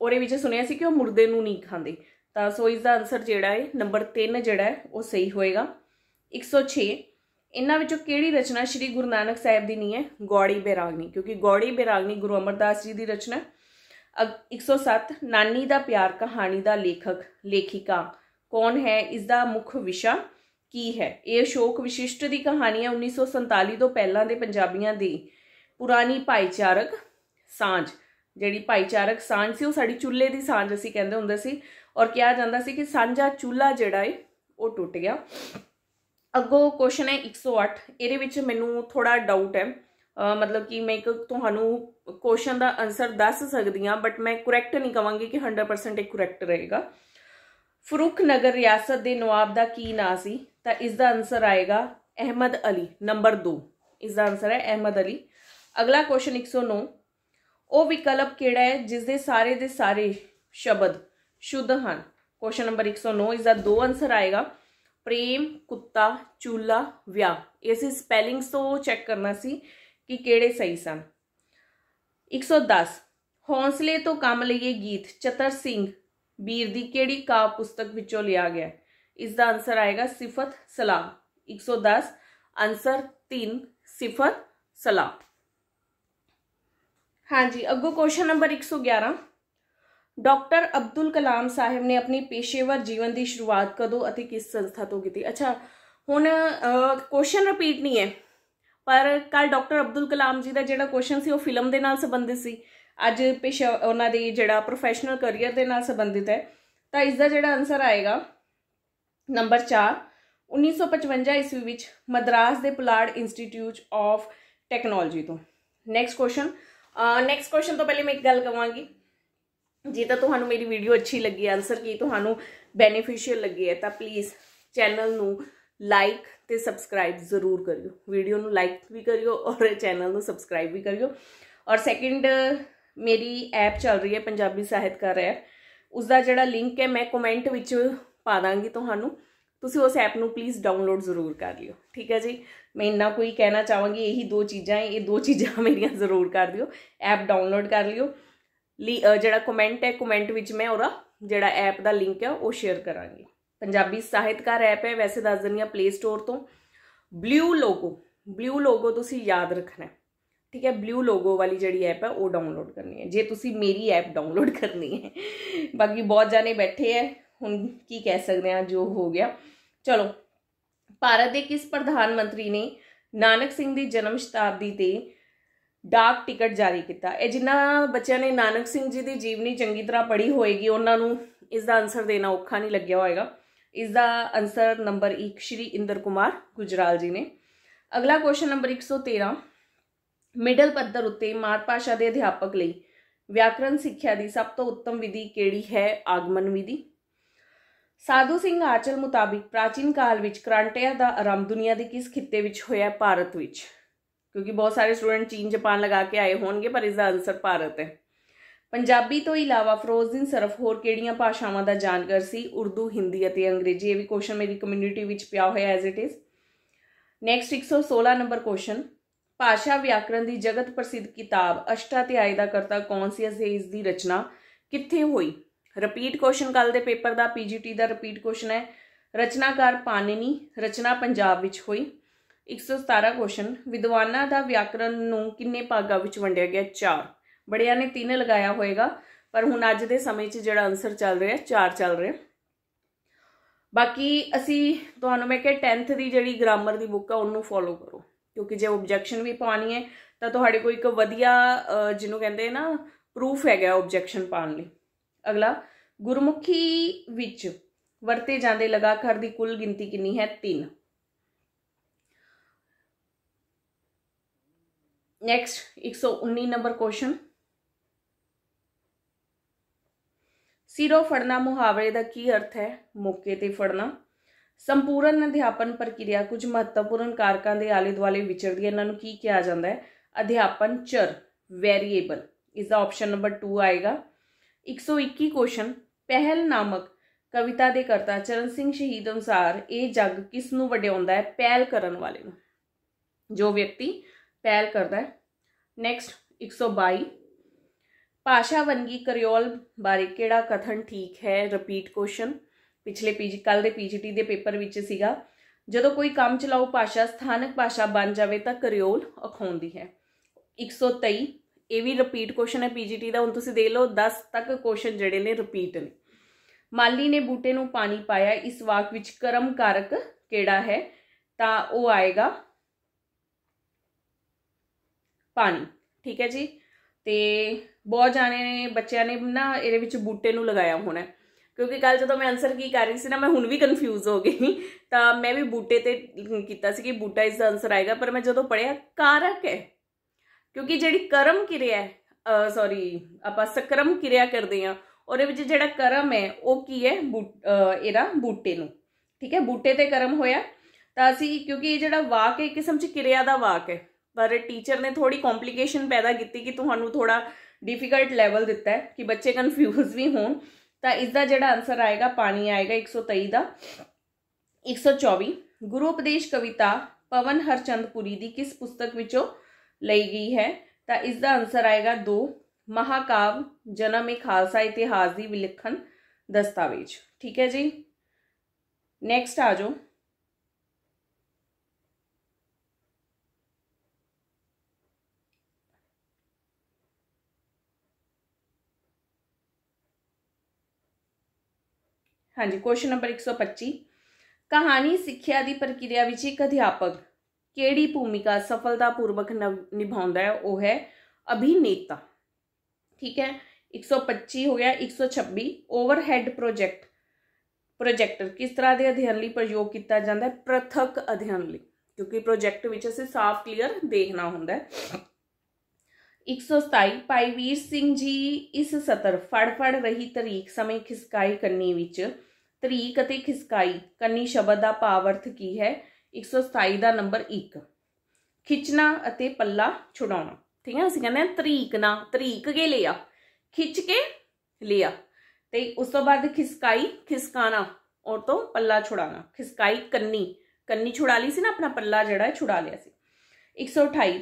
ਉਹਦੇ ਵਿੱਚ ਸੁਣਿਆ ਸੀ ਕਿ ਉਹ ਮੁਰਦੇ ਨੂੰ ਨਹੀਂ ਖਾਂਦੇ ਤਾਂ ਸੋ ਇਸ ਦਾ ਆਨਸਰ ਜਿਹੜਾ ਹੈ ਨੰਬਰ 3 ਜਿਹੜਾ ਹੈ ਉਹ ਸਹੀ ਹੋਏਗਾ 106 ਇਹਨਾਂ ਵਿੱਚੋਂ ਕਿਹੜੀ ਰਚਨਾ ਸ੍ਰੀ ਗੁਰੂ ਨਾਨਕ ਸਾਹਿਬ ਦੀ ਨਹੀਂ ਹੈ ਗੌੜੀ ਬੇਰਾਗਨੀ ਕਿਉਂਕਿ ਗੌੜੀ ਬੇਰਾਗਨੀ ਗੁਰੂ ਅਮਰਦਾਸ ਜੀ ਦੀ ਰਚਨਾ 107 ਨਾਨੀ ਦਾ ਪਿਆਰ ਕਹਾਣੀ ਦਾ ਲੇਖਕ ਲੇਖਿਕਾ ਕੌਣ ਹੈ ਇਸ ਦਾ ਮੁੱਖ ਵਿਸ਼ਾ ਕੀ ਹੈ ਇਹ ਸ਼ੋਕ ਵਿਸ਼ਿਸ਼ਟ ਦੀ ਕਹਾਣੀ ਹੈ 1947 ਤੋਂ ਪਹਿਲਾਂ ਦੇ ਪੰਜਾਬੀਆਂ ਦੀ ਪੁਰਾਣੀ ਭਾਈਚਾਰਕ ਸਾਂਝ ਜਿਹੜੀ ਭਾਈਚਾਰਕ ਸਾਂਝ ਸੀ ਉਹ ਸਾਡੀ ਚੁੱਲ੍ਹੇ ਦੀ ਸਾਂਝ ਅਸੀਂ ਕਹਿੰਦੇ ਹੁੰਦੇ ਸੀ ਔਰ ਕਿਹਾ ਜਾਂਦਾ ਸੀ ਕਿ ਸਾਂਝਾ ਚੁੱਲ੍ਹਾ ਜਿਹੜਾ ਏ ਉਹ ਟੁੱਟ ਗਿਆ ਅੱਗੋ ਕੁਐਸਚਨ ਹੈ 108 ਇਹਦੇ ਵਿੱਚ ਮੈਨੂੰ ਥੋੜਾ ਡਾਊਟ ਹੈ ਮਤਲਬ ਕਿ ਮੈਂ ਇੱਕ ਤੁਹਾਨੂੰ ਕੁਐਸਚਨ ਦਾ ਆਨਸਰ ਦੱਸ ਸਕਦੀ ਹਾਂ ਬਟ ਮੈਂ ਕਰੈਕਟ ਨਹੀਂ ਕਵਾਂਗੀ ਕਿ 100% ਇਹ ਕਰੈਕਟ ਰਹੇਗਾ ਫਰੂਖ ਨਗਰ ਰਿਆਸਤ ਦੇ ਨਵਾਬ ਦਾ ਕੀ ਨਾਂ ਸੀ ਤਾਂ ਇਸ ਦਾ ਆਨਸਰ ਆਏਗਾ ਅਹਿਮਦ ਅਲੀ ਨੰਬਰ 2 ਇਸ ਦਾ ਆਨਸਰ ਹੈ ਅਹਿਮਦ ਅਲੀ ਅਗਲਾ ਕੁਐਸਚਨ 109 ਉਹ ਵਿਕਲਪ ਕਿਹੜਾ ਹੈ ਜਿਸ ਦੇ ਸਾਰੇ ਦੇ ਸਾਰੇ ਸ਼ਬਦ ਸ਼ੁੱਧ ਹਨ ਕੁਐਸਚਨ ਨੰਬਰ 109 ਇਸ ਦਾ ਦੋ ਆਨਸਰ ਆਏਗਾ ਪ੍ਰੇਮ ਕੁੱਤਾ ਚੂਲਾ ਵਿਆਹ ਇਸ ਸਪੈਲਿੰਗਸ ਤੋਂ ਚੈੱਕ ਕਰਨਾ ਸੀ ਕਿ ਕਿਹੜੇ ਸਹੀ ਸਨ 110 ਹੌਂਸਲੇ ਤੋਂ ਕੰਮ ਲਈਏ ਗੀਤ ਚਤਰ ਸਿੰਘ ਬੀਰ ਦੀ ਕਿਹੜੀ ਕਾਵ ਪੁਸਤਕ ਵਿੱਚੋਂ ਲਿਆ ਗਿਆ ਇਸ ਦਾ ਆਨਸਰ ਆਏਗਾ ਸਿਫਤ ਸਲਾਮ 110 ਆਨਸਰ 3 ਸਿਫਤ ਸਲਾਮ ਹਾਂਜੀ ਅੱਗੋ question number 111 doctor Abdul Kalam sahib ਨੇ ਆਪਣੀ ਪੇਸ਼ੇਵਰ ਜੀਵਨ ਦੀ ਸ਼ੁਰੂਆਤ ਕਦੋਂ ਅਤੇ ਕਿਸ ਸੰਸਥਾ ਤੋਂ ਕੀਤੀ ਅੱਛਾ ਹੁਣ ਕੁਐਸਚਨ ਰਿਪੀਟ ਨਹੀਂ ਹੈ ਪਰ ਕੱਲ ਡਾਕਟਰ ਅਬਦੁਲ ਕਲਾਮ ਜੀ ਦਾ ਜਿਹੜਾ ਕੁਐਸਚਨ ਸੀ ਉਹ ਫਿਲਮ ਦੇ ਨਾਲ ਸੰਬੰਧਿਤ ਸੀ ਅੱਜ ਪੇਸ਼ਾ ਉਹਨਾਂ ਦੇ ਜਿਹੜਾ ਪ੍ਰੋਫੈਸ਼ਨਲ ਕੈਰੀਅਰ ਦੇ ਨਾਲ ਸੰਬੰਧਿਤ ਹੈ ਤਾਂ ਇਸ ਦਾ ਜਿਹੜਾ ਆਨਸਰ ਆਏਗਾ ਨੰਬਰ 4 1955 ਈਸਵੀ ਵਿੱਚ ਮਦਰਾਸ ਦੇ ਪੁਲਾੜ ਇੰਸਟੀਚਿਊਟ ਆਫ ਟੈਕਨੋਲੋਜੀ ਤੋਂ ਨੈਕਸਟ ਕੁਐਸਚਨ ਨੈਕਸਟ ਕੁਐਸਚਨ ਤੋਂ ਪਹਿਲੇ ਮੈਂ ਇੱਕ ਗੱਲ ਕਵਾਂਗੀ ਜੇ ਤਾਂ ਤੁਹਾਨੂੰ ਮੇਰੀ ਵੀਡੀਓ ਅੱਛੀ ਲੱਗੀ ਆਨਸਰ ਕੀ ਤੁਹਾਨੂੰ ਬੈਨੀਫੀਸ਼ੀਅਲ ਲੱਗੀ ਹੈ ਤਾਂ ਪਲੀਜ਼ ਚੈਨਲ ਨੂੰ ਲਾਈਕ ਤੇ ਸਬਸਕ੍ਰਾਈਬ ਜ਼ਰੂਰ ਕਰਿਓ ਵੀਡੀਓ ਨੂੰ ਲਾਈਕ ਵੀ ਕਰਿਓ ਔਰ ਚੈਨਲ ਨੂੰ ਸਬਸਕ੍ਰਾਈਬ ਵੀ ਕਰਿਓ ਔਰ ਸੈਕਿੰਡ ਮੇਰੀ ਐਪ ਚੱਲ ਰਹੀ ਹੈ ਪੰਜਾਬੀ ਸਾਹਿਤਕਾਰ ਐਪ ਉਸ ਦਾ ਜਿਹੜਾ ਲਿੰਕ ਹੈ ਮੈਂ ਕਮੈਂਟ ਵਿੱਚ ਪਾ ਦਾਂਗੀ ਤੁਹਾਨੂੰ ਤੁਸੀਂ ਉਸ ਐਪ ਨੂੰ ਪਲੀਜ਼ ਡਾਊਨਲੋਡ ਜ਼ਰੂਰ ਕਰ ਲਿਓ ਠੀਕ ਹੈ ਜੀ ਮੈਂ ਇੰਨਾ ਕੋਈ ਕਹਿਣਾ ਚਾਹਾਂਗੀ ਇਹੀ ਦੋ ਚੀਜ਼ਾਂ ਇਹ ਦੋ ਚੀਜ਼ਾਂ ਮੇਰੀਆਂ ਜ਼ਰੂਰ ਕਰ ਦਿਓ ਐਪ ਡਾਊਨਲੋਡ ਕਰ ਲਿਓ ਜਿਹੜਾ ਕਮੈਂਟ ਹੈ ਕਮੈਂਟ ਵਿੱਚ ਮੈਂ ਉਹਦਾ ਜਿਹੜਾ ਐਪ ਦਾ ਲਿੰਕ ਹੈ ਉਹ ਸ਼ੇਅਰ ਕਰਾਂਗੀ ਪੰਜਾਬੀ ਸਾਹਿਤਕਾਰ ਐਪ ਹੈ ਵੈਸੇ ਦੱਸ ਦਿੰਦੀ ਆ ਪਲੇ ਸਟੋਰ ਤੋਂ ਬਲੂ ਲੋਗੋ ਬਲੂ ਲੋਗੋ ਤੁਸੀਂ ਯਾਦ ਰੱਖਣਾ ਠੀਕ ਹੈ ਬਲੂ ਲੋਗੋ ਵਾਲੀ ਜਿਹੜੀ ਐਪ ਹੈ ਉਹ ਡਾਊਨਲੋਡ ਕਰਨੀ ਹੈ ਜੇ ਤੁਸੀਂ ਮੇਰੀ ਐਪ ਡਾਊਨਲੋਡ ਕਰਨੀ ਹੈ ਬਾਕੀ ਬਹੁਤ ਜਾਣੇ ਬੈਠੇ ਐ ਹੁਣ ਕੀ ਕਹਿ ਸਕਦੇ ਆ ਜੋ ਹੋ ਗਿਆ ਚਲੋ ਭਾਰਤ ਦੇ ਕਿਸ ਪ੍ਰਧਾਨ ਮੰਤਰੀ ਨੇ ਨਾਨਕ ਸਿੰਘ ਦੀ ਜਨਮ ਸ਼ਤਾਬਦੀ ਤੇ ਡਾਕ ਟਿਕਟ ਜਾਰੀ ਕੀਤਾ ਇਹ ਜਿਨ੍ਹਾਂ ਬੱਚਿਆਂ ਨੇ ਨਾਨਕ ਸਿੰਘ ਜੀ ਦੀ ਜੀਵਨੀ ਚੰਗੀ ਤਰ੍ਹਾਂ ਪੜ੍ਹੀ ਹੋਏਗੀ ਉਹਨਾਂ ਨੂੰ ਇਸ ਦਾ ਆਨਸਰ ਦੇਣਾ ਔਖਾ ਨਹੀਂ ਲੱਗਿਆ ਹੋਏਗਾ ਇਸ ਦਾ ਆਨਸਰ ਨੰਬਰ 1 ਸ਼੍ਰੀ ਇੰਦਰ ਕੁਮਾਰ ਗੁਜਰਾਲ ਜੀ ਨੇ ਅਗਲਾ ਕੁਐਸਚਨ ਨੰਬਰ 113 ਮਿਡਲ ਪੱਧਰ ਉੱਤੇ ਮਾਤ ਭਾਸ਼ਾ ਦੇ ਅਧਿਆਪਕ ਲਈ ਵਿਆਕਰਨ ਸਿੱਖਿਆ ਦੀ ਸਭ ਤੋਂ ਉੱਤਮ ਵਿਧੀ ਕਿਹੜੀ ਹੈ ਆਗਮਨ ਵਿਧੀ ਸਾਧੂ ਸਿੰਘ ਆਚਲ ਮੁਤਾਬਿਕ ਪ੍ਰਾਚੀਨ ਕਾਲ ਵਿੱਚ ਕ੍ਰਾਂਟੇਆ ਦਾ ਆਰੰਭ ਦੁਨੀਆ ਦੇ ਕਿਸ ਖਿੱਤੇ ਵਿੱਚ ਹੋਇਆ ਭਾਰਤ ਵਿੱਚ ਕਿਉਂਕਿ ਬਹੁਤ ਸਾਰੇ ਸਟੂਡੈਂਟ ਚੀਨ ਜਾਪਾਨ ਲਗਾ ਕੇ ਆਏ ਹੋਣਗੇ ਪਰ ਇਸ ਦਾ ਆਨਸਰ ਭਾਰਤ ਹੈ ਪੰਜਾਬੀ ਤੋਂ ਇਲਾਵਾ ਫਰੋਜ਼ਦੀਨ ਸਰਫ ਹੋਰ ਕਿਹੜੀਆਂ ਭਾਸ਼ਾਵਾਂ ਦਾ ਜਾਣਕਾਰ ਸੀ ਉਰਦੂ ਹਿੰਦੀ ਅਤੇ ਅੰਗਰੇਜ਼ੀ ਇਹ ਵੀ ਕੁਐਸਚਨ ਮੇਰੀ ਕਮਿਊਨਿਟੀ ਵਿੱਚ ਪਿਆ ਹੋਇਆ as it is next 116 number question ਭਾਸ਼ਾ ਵਿਆਕਰਨ ਦੀ ਜਗਤ ਪ੍ਰਸਿੱਧ ਕਿਤਾਬ ਅਸ਼ਟਾਧਿਆਇ ਦਾ ਕਰਤਾ ਕੌਣ ਸੀ ਅਸੇ ਇਸ ਦੀ ਰਚਨਾ ਕਿੱਥੇ ਹੋਈ ਰਿਪੀਟ ਕੁਐਸਚਨ ਕੱਲ ਦੇ ਪੇਪਰ ਦਾ ਪੀਜੀਟੀ ਦਾ ਰਿਪੀਟ ਕੁਐਸਚਨ ਹੈ ਰਚਨਾਕਾਰ ਪਾਣਿਨੀ ਰਚਨਾ ਪੰਜਾਬ ਵਿੱਚ ਹੋਈ 117 ਕੁਐਸਚਨ ਵਿਦਵਾਨਾਂ ਦਾ ਵਿਆਕਰਨ ਨੂੰ ਕਿੰਨੇ ਭਾਗਾਂ ਵਿੱਚ ਵੰਡਿਆ ਗਿਆ ਚਾਰ ਬੜਿਆਂ ਨੇ ਤਿੰਨ ਲਗਾਇਆ ਹੋਏਗਾ ਪਰ ਹੁਣ ਅੱਜ ਦੇ ਸਮੇਂ 'ਚ ਜਿਹੜਾ ਆਨਸਰ ਚੱਲ ਰਿਹਾ ਚਾਰ ਚੱਲ ਰਿਹਾ ਬਾਕੀ ਅਸੀਂ ਤੁਹਾਨੂੰ ਮੈਂ ਕਿਹਾ 10th ਦੀ ਜਿਹੜੀ ਗ੍ਰਾਮਰ ਦੀ ਬੁੱਕ ਆ ਉਹਨੂੰ ਫੋਲੋ ਕਰੋ ਕਿਉਂਕਿ ਜੇ ਆਬਜੈਕਸ਼ਨ ਵੀ ਪਾਣੀ ਹੈ ਤਾਂ ਤੁਹਾਡੇ ਕੋਈ ਇੱਕ ਵਧੀਆ ਜਿਹਨੂੰ ਕਹਿੰਦੇ ਨਾ ਪ੍ਰੂਫ ਹੈਗਾ ਆਬਜੈਕਸ਼ਨ ਪਾਣ ਲਈ ਅਗਲਾ ਗੁਰਮੁਖੀ ਵਿੱਚ ਵਰਤੇ ਜਾਂਦੇ ਲਗਾਖਰ ਦੀ ਕੁੱਲ ਗਿਣਤੀ ਕਿੰਨੀ ਹੈ 3 ਨੈਕਸਟ 119 ਨੰਬਰ ਕੁਐਸਚਨ ਸਿਰੋ ਫੜਨਾ ਮੁਹਾਵਰੇ ਦਾ ਕੀ ਅਰਥ ਹੈ ਮੌਕੇ ਤੇ ਫੜਨਾ ਸੰਪੂਰਨ ਅਧਿਆਪਨ ਪ੍ਰਕਿਰਿਆ ਕੁਝ ਮਹੱਤਵਪੂਰਨ ਕਾਰਕਾਂ ਦੇ ਆਲੇ ਦੁਆਲੇ ਵਿਚਰਦੀ ਹੈ ਇਹਨਾਂ ਨੂੰ ਕੀ ਕਿਹਾ ਜਾਂਦਾ ਹੈ ਅਧਿਆਪਨ ਚਰ ਵੇਰੀਏਬਲ ਇਸ ਦਾ ਆਪਸ਼ਨ ਨੰਬਰ 2 ਆਏਗਾ 121 ਕੁਐਸਚਨ ਪਹਿਲ ਨਾਮਕ ਕਵਿਤਾ ਦੇ ਕਰਤਾ ਚਰਨ ਸਿੰਘ ਸ਼ਹੀਦ ਅਨਸਾਰ ਇਹ ਜੱਗ ਕਿਸ ਨੂੰ ਵਡਿਆਉਂਦਾ ਹੈ ਪਹਿਲ ਕਰਨ ਵਾਲੇ ਨੂੰ ਜੋ ਵਿਅਕਤੀ ਪਹਿਲ ਕਰਦਾ ਹੈ ਨੈਕਸਟ 122 ਭਾਸ਼ਾ ਵੰਗੀ ਕਰਿਓਲ ਬਾਰੇ ਕਿਹੜਾ ਕਥਨ ਠੀਕ ਹੈ ਰਿਪੀਟ ਕੁਐਸਚਨ ਪਿਛਲੇ ਪੀਜੀ ਕੱਲ ਦੇ ਪੀਜੀਟੀ ਦੇ ਪੇਪਰ ਵਿੱਚ ਸੀਗਾ ਜਦੋਂ ਕੋਈ ਕੰਮ ਚਲਾਉ ਭਾਸ਼ਾ ਸਥਾਨਕ ਭਾਸ਼ਾ ਬਣ ਜਾਵੇ ਤਾਂ ਕਰਿਓਲ ਅਖਾਉਂਦੀ ਹੈ 123 ਇਹ ਵੀ ਰਿਪੀਟ ਕੁਐਸਚਨ ਹੈ ਪੀਜੀਟੀ ਦਾ ਹੁਣ ਤੁਸੀਂ ਦੇਖ ਲਓ 10 ਤੱਕ ਕੁਐਸਚਨ ਜਿਹੜੇ ਨੇ ਰਿਪੀਟ ਨੇ ਮਾਲੀ ਨੇ ਬੂਟੇ ਨੂੰ ਪਾਣੀ ਪਾਇਆ ਇਸ ਵਾਕ ਵਿੱਚ ਕਰਮ ਕਾਰਕ ਕਿਹੜਾ ਹੈ ਤਾਂ ਉਹ ਆਏਗਾ ਪਾਣੀ ਠੀਕ ਹੈ ਜੀ ਤੇ ਬਹੁਤ ਜਾਣੇ ਨੇ ਬੱਚਿਆਂ ਨੇ ਨਾ ਇਹਦੇ ਵਿੱਚ ਬੂਟੇ ਨੂੰ ਲਗਾਇਆ ਹੋਣਾ ਕਿਉਂਕਿ ਕੱਲ ਜਦੋਂ ਮੈਂ ਆਨਸਰ ਕੀ ਕਰ ਰਹੀ ਸੀ ਨਾ ਮੈਂ ਹੁਣ ਵੀ ਕਨਫਿਊਜ਼ ਹੋ ਗਈ ਤਾਂ ਮੈਂ ਵੀ ਬੂਟੇ ਤੇ ਕੀਤਾ ਸੀ ਕਿ ਬੂਟਾ ਇਸ ਦਾ ਆਨਸਰ ਆਏਗਾ ਪਰ ਮੈਂ ਜਦੋਂ ਪੜਿਆ ਕਾਰਕ ਹੈ ਕਿਉਂਕਿ ਜਿਹੜੀ ਕਰਮ ਕਿਰਿਆ ਹੈ ਸੌਰੀ ਆਪਾਂ ਸਕਰਮ ਕਿਰਿਆ ਕਰਦੇ ਆ ਉਹਦੇ ਵਿੱਚ ਜਿਹੜਾ ਕਰਮ ਹੈ ਉਹ ਕੀ ਹੈ ਇਹਦਾ ਬੂਟੇ ਨੂੰ ਠੀਕ ਹੈ ਬੂਟੇ ਤੇ ਕਰਮ ਹੋਇਆ ਤਾਂ ਅਸੀਂ ਕਿਉਂਕਿ ਇਹ ਜਿਹੜਾ ਵਾਕ ਹੈ ਕਿਸਮ ਚ ਕਿਰਿਆ ਦਾ ਵਾਕ ਹੈ ਪਰ ਟੀਚਰ ਨੇ ਥੋੜੀ ਕੰਪਲਿਕੇਸ਼ਨ ਪੈਦਾ ਕੀਤੀ ਕਿ ਤੁਹਾਨੂੰ ਥੋੜਾ ਡਿਫਿਕਲਟ ਲੈਵਲ ਦਿੱਤਾ ਹੈ ਕਿ ਬੱਚੇ ਕਨਫਿਊਜ਼ ਵੀ ਹੋਣ ਤਾਂ ਇਸ ਦਾ ਜਿਹੜਾ ਆਨਸਰ ਆਏਗਾ ਪਾਣੀ ਆਏਗਾ 123 ਦਾ 124 ਗੁਰੂ ਉਪਦੇਸ਼ ਕਵਿਤਾ ਪਵਨ ਹਰਚੰਦਪੁਰੀ ਦੀ ਕਿਸ ਪੁਸਤਕ ਵਿੱਚੋਂ ਲਈ ਗਈ ਹੈ ਤਾਂ ਇਸ ਦਾ ਆਨਸਰ ਆਏਗਾ 2 ਮਹਾਕਾਵ ਜਨਮ ਇਹ ਖਾਲਸਾ ਇਤਿਹਾਸ ਦੀ ਵਿਲੱਖਣ ਦਸਤਾਵੇਜ਼ ਠੀਕ ਹੈ ਜੀ ਨੈਕਸਟ ਆ ਜਾਓ ਹਾਂਜੀ ਕੁਐਸਚਨ ਨੰਬਰ 125 ਕਹਾਣੀ ਸਿੱਖਿਆ ਦੀ ਪ੍ਰਕਿਰਿਆ ਵਿੱਚ ਇੱਕ ਅਧਿਆਪਕ ਕਿਹੜੀ ਭੂਮਿਕਾ ਸਫਲਤਾਪੂਰਵਕ ਨਿਭਾਉਂਦਾ ਹੈ ਉਹ ਹੈ ਅਭਿਨੇਤਾ ਠੀਕ ਹੈ 125 ਹੋ ਗਿਆ 126 ਓਵਰਹੈਡ ਪ੍ਰੋਜੈਕਟ ਪ੍ਰੋਜੈਕਟਰ ਕਿਸ ਤਰ੍ਹਾਂ ਦੇ ਅਧਿਐਨ ਲਈ ਪ੍ਰਯੋਗ ਕੀਤਾ ਜਾਂਦਾ ਹੈ ਪ੍ਰਥਕ ਅਧਿਐਨ ਲਈ ਕਿਉਂਕਿ ਪ੍ਰੋਜੈਕਟ ਵਿੱਚ ਅਸੀਂ ਸਾਫ਼ ਕਲੀਅਰ ਦੇਖਣਾ ਹੁੰਦਾ ਹੈ 127 ਭਾਈ ਵੀਰ ਸਿੰਘ ਜੀ ਇਸ ਸਤਰ ਫੜ ਫੜ ਰਹੀ ਤਰੀਕ ਸਮੇਂ ਖਿਸਕਾਈ ਕਰਨੀ ਵਿੱਚ ਤਰੀਕ ਅਤੇ ਖਿਸਕਾਈ ਕੰਨੀ ਸ਼ਬਦ ਦਾ ਭਾਵ ਅਰਥ ਕੀ ਹੈ 127 ਦਾ ਨੰਬਰ 1 ਖਿੱਚਣਾ ਅਤੇ ਪੱਲਾ ਛੁਡਾਉਣਾ ਠੀਕ ਹੈ ਅਸੀਂ ਕਹਿੰਦੇ ਆ ਤਰੀਕ ਨਾ ਤਰੀਕ ਕੇ ਲਿਆ ਖਿੱਚ ਕੇ ਲਿਆ ਤੇ ਉਸ ਤੋਂ ਬਾਅਦ ਖਿਸਕਾਈ ਖਿਸਕਾਣਾ ਔਰ ਤੋਂ ਪੱਲਾ ਛੁਡਾਣਾ ਖਿਸਕਾਈ ਕੰਨੀ ਕੰਨੀ ਛੁਡਾ ਲਈ ਸੀ ਨਾ ਆਪਣਾ ਪੱਲਾ ਜਿਹੜਾ ਛੁਡਾ ਲਿਆ ਸੀ 128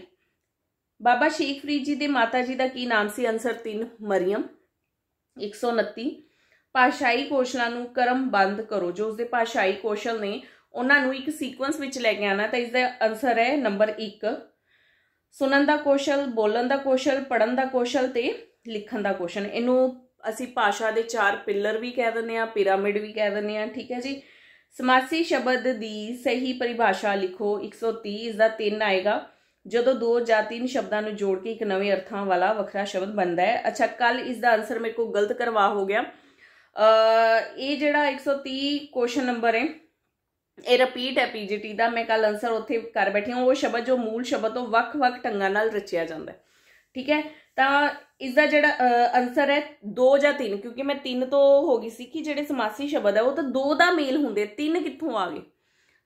ਬਾਬਾ ਸ਼ੇਖ ਫਰੀਦ ਜੀ ਦੇ ਮਾਤਾ ਜੀ ਦਾ ਕੀ ਨਾਮ ਸੀ ਅਨਸਰ 3 ਮਰੀਮ 129 ਪਾਸ਼ਾਈ ਕੋਸ਼ਲਾਂ ਨੂੰ ਕਰਮ ਬੰਦ ਕਰੋ ਜੋ ਉਸਦੇ ਪਾਸ਼ਾਈ ਕੋਸ਼ਲ ਨੇ ਉਹਨਾਂ ਨੂੰ ਇੱਕ ਸੀਕੁਐਂਸ ਵਿੱਚ ਲੈ ਕੇ ਆਣਾ ਤਾਂ ਇਸ ਦਾ ਆਨਸਰ ਹੈ ਨੰਬਰ 1 ਸੁਣਨ ਦਾ ਕੌਸ਼ਲ ਬੋਲਣ ਦਾ ਕੌਸ਼ਲ ਪੜਨ ਦਾ ਕੌਸ਼ਲ ਤੇ ਲਿਖਣ ਦਾ ਕੌਸ਼ਲ ਇਹਨੂੰ ਅਸੀਂ ਭਾਸ਼ਾ ਦੇ ਚਾਰ ਪਿੱਲਰ ਵੀ ਕਹਿ ਦਿੰਦੇ ਆ ਪਿਰਾਮਿਡ ਵੀ ਕਹਿ ਦਿੰਦੇ ਆ ਠੀਕ ਹੈ ਜੀ ਸਮਾਸੀ ਸ਼ਬਦ ਦੀ ਸਹੀ ਪਰਿਭਾਸ਼ਾ ਲਿਖੋ 130 ਇਸ ਦਾ 3 ਆਏਗਾ ਜਦੋਂ ਦੋ ਜਾਂ ਤਿੰਨ ਸ਼ਬਦਾਂ ਨੂੰ ਜੋੜ ਕੇ ਇੱਕ ਨਵੇਂ ਅਰਥਾਂ ਵਾਲਾ ਵੱਖਰਾ ਸ਼ਬਦ ਬਣਦਾ ਹੈ ਅੱਛਾ ਕੱਲ ਇਸ ਦਾ ਆਨਸਰ ਮੇਰੇ ਕੋ ਗਲਤ ਕਰਵਾ ਹੋ ਗਿਆ ਅ ਇਹ ਜਿਹੜਾ 130 ਕੁਐਸਚਨ ਨੰਬਰ ਹੈ ਇਹ ਰਿਪੀਟ ਹੈ ਪੀਜੀਟੀ ਦਾ ਮੈਂ ਕੱਲ ਅਨਸਰ ਉੱਥੇ ਕਰ ਬੈਠੀ ਹਾਂ ਉਹ ਸ਼ਬਦ ਜੋ ਮੂਲ ਸ਼ਬਦ ਤੋਂ ਵੱਖ-ਵੱਖ ਢੰਗਾਂ ਨਾਲ ਰਚਿਆ ਜਾਂਦਾ ਠੀਕ ਹੈ ਤਾਂ ਇਸ ਦਾ ਜਿਹੜਾ ਅਨਸਰ ਹੈ 2 ਜਾਂ 3 ਕਿਉਂਕਿ ਮੈਂ 3 ਤੋਂ ਹੋ ਗਈ ਸੀ ਕਿ ਜਿਹੜੇ ਸਮਾਸੀ ਸ਼ਬਦ ਹੈ ਉਹ ਤਾਂ 2 ਦਾ ਮੇਲ ਹੁੰਦੇ 3 ਕਿੱਥੋਂ ਆ ਗਏ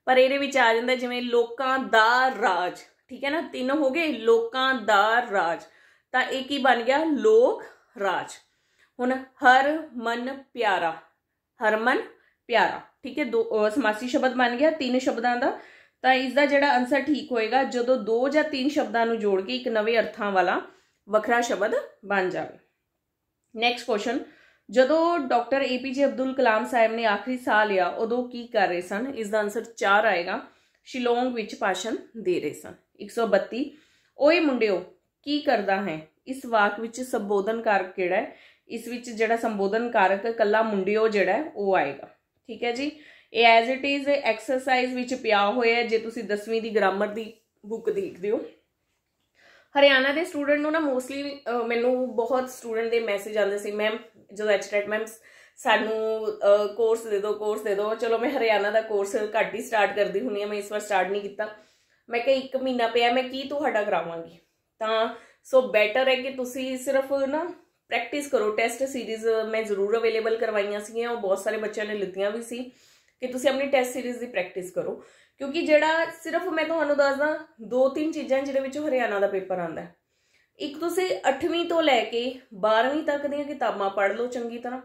ਪਰ ਇਹਦੇ ਵਿੱਚ ਆ ਜਾਂਦਾ ਜਿਵੇਂ ਲੋਕਾਂ ਦਾ ਰਾਜ ਠੀਕ ਹੈ ਨਾ 3 ਹੋ ਗਏ ਲੋਕਾਂ ਦਾ ਰਾਜ ਤਾਂ ਇਹ ਕੀ ਬਣ ਗਿਆ ਲੋਕ ਰਾਜ ਹੁਣ ਹਰ ਮਨ ਪਿਆਰਾ ਹਰਮਨ ਪਿਆਰਾ ਠੀਕ ਹੈ ਦੋ ਸਮਾਸੀ ਸ਼ਬਦ ਬਣ ਗਿਆ ਤਿੰਨ ਸ਼ਬਦਾਂ ਦਾ ਤਾਂ ਇਸ ਦਾ ਜਿਹੜਾ ਆਨਸਰ ਠੀਕ ਹੋਏਗਾ ਜਦੋਂ ਦੋ ਜਾਂ ਤਿੰਨ ਸ਼ਬਦਾਂ ਨੂੰ ਜੋੜ ਕੇ ਇੱਕ ਨਵੇਂ ਅਰਥਾਂ ਵਾਲਾ ਵੱਖਰਾ ਸ਼ਬਦ ਬਣ ਜਾਵੇ ਨੈਕਸਟ ਕੁਐਸਚਨ ਜਦੋਂ ਡਾਕਟਰ ਏਪੀਜੇ ਅਬਦੁਲ ਕਲਾਮ ਸਾਹਿਬ ਨੇ ਆਖਰੀ ਸਾਹ ਲਿਆ ਉਦੋਂ ਕੀ ਕਰ ਰਹੇ ਸਨ ਇਸ ਦਾ ਆਨਸਰ 4 ਆਏਗਾ ਸ਼ਿਲੋਂਗ ਵਿੱਚ ਪਾਸ਼ਨ ਦੇ ਰਹੇ ਸਨ 132 ਓਏ ਮੁੰਡਿਓ ਕੀ ਕਰਦਾ ਹੈ ਇਸ ਵਾਕ ਵਿੱਚ ਸੰਬੋਧਨ ਕਾਰਕ ਕਿਹੜਾ ਹੈ ਇਸ ਵਿੱਚ ਜਿਹੜਾ ਸੰਬੋਧਨ ਕਾਰਕ ਕੱਲਾ ਮੁੰਡਿਓ ਜਿਹੜਾ ਉਹ ਆਏਗਾ ਠੀਕ ਹੈ ਜੀ ਇਹ ਐਜ਼ ਇਟ ਇਜ਼ ਐਕਸਰਸਾਈਜ਼ ਵਿੱਚ ਪਿਆ ਹੋਇਆ ਜੇ ਤੁਸੀਂ 10ਵੀਂ ਦੀ ਗ੍ਰਾਮਰ ਦੀ ਬੁੱਕ ਦੇਖਦੇ ਹੋ ਹਰਿਆਣਾ ਦੇ ਸਟੂਡੈਂਟ ਨੂੰ ਨਾ ਮੋਸਟਲੀ ਮੈਨੂੰ ਬਹੁਤ ਸਟੂਡੈਂਟ ਦੇ ਮੈਸੇਜ ਆਉਂਦੇ ਸੀ ਮੈਮ ਜਦੋਂ ਐਚਟੈਟ ਮੈਮ ਸਾਨੂੰ ਕੋਰਸ ਦੇ ਦਿਓ ਕੋਰਸ ਦੇ ਦਿਓ ਚਲੋ ਮੈਂ ਹਰਿਆਣਾ ਦਾ ਕੋਰਸ ਘੱਟ ਹੀ ਸਟਾਰਟ ਕਰਦੀ ਹੁੰਨੀ ਆ ਮੈਂ ਇਸ ਵਾਰ ਸਟਾਰਟ ਨਹੀਂ ਕੀਤਾ ਮੈਂ ਕਿ ਇੱਕ ਮਹੀਨਾ ਪਿਆ ਮੈਂ ਕੀ ਤੁਹਾਡਾ ਕਰਾਵਾਂਗੀ ਤਾਂ ਸੋ ਬੈਟਰ ਹੈ ਕਿ ਤੁਸੀਂ ਸਿਰਫ ਨਾ ਪ੍ਰੈਕਟਿਸ ਕਰੋ ਟੈਸਟ ਸੀਰੀਜ਼ ਮੈਂ ਜ਼ਰੂਰ ਅਵੇਲੇਬਲ ਕਰਵਾਈਆਂ ਸੀਗੀਆਂ ਉਹ ਬਹੁਤ ਸਾਰੇ ਬੱਚਿਆਂ ਨੇ ਲਿੱਤੀਆਂ ਵੀ ਸੀ ਕਿ ਤੁਸੀਂ ਆਪਣੀ ਟੈਸਟ ਸੀਰੀਜ਼ ਦੀ ਪ੍ਰੈਕਟਿਸ ਕਰੋ ਕਿਉਂਕਿ ਜਿਹੜਾ ਸਿਰਫ ਮੈਂ ਤੁਹਾਨੂੰ ਦੱਸਦਾ ਦੋ ਤਿੰਨ ਚੀਜ਼ਾਂ ਜਿਹਦੇ ਵਿੱਚ ਹਰਿਆਣਾ ਦਾ ਪੇਪਰ ਆਂਦਾ ਹੈ ਇੱਕ ਤੁਸੀਂ 8ਵੀਂ ਤੋਂ ਲੈ ਕੇ 12ਵੀਂ ਤੱਕ ਦੀਆਂ ਕਿਤਾਬਾਂ ਪੜ੍ਹ ਲਓ ਚੰਗੀ ਤਰ੍ਹਾਂ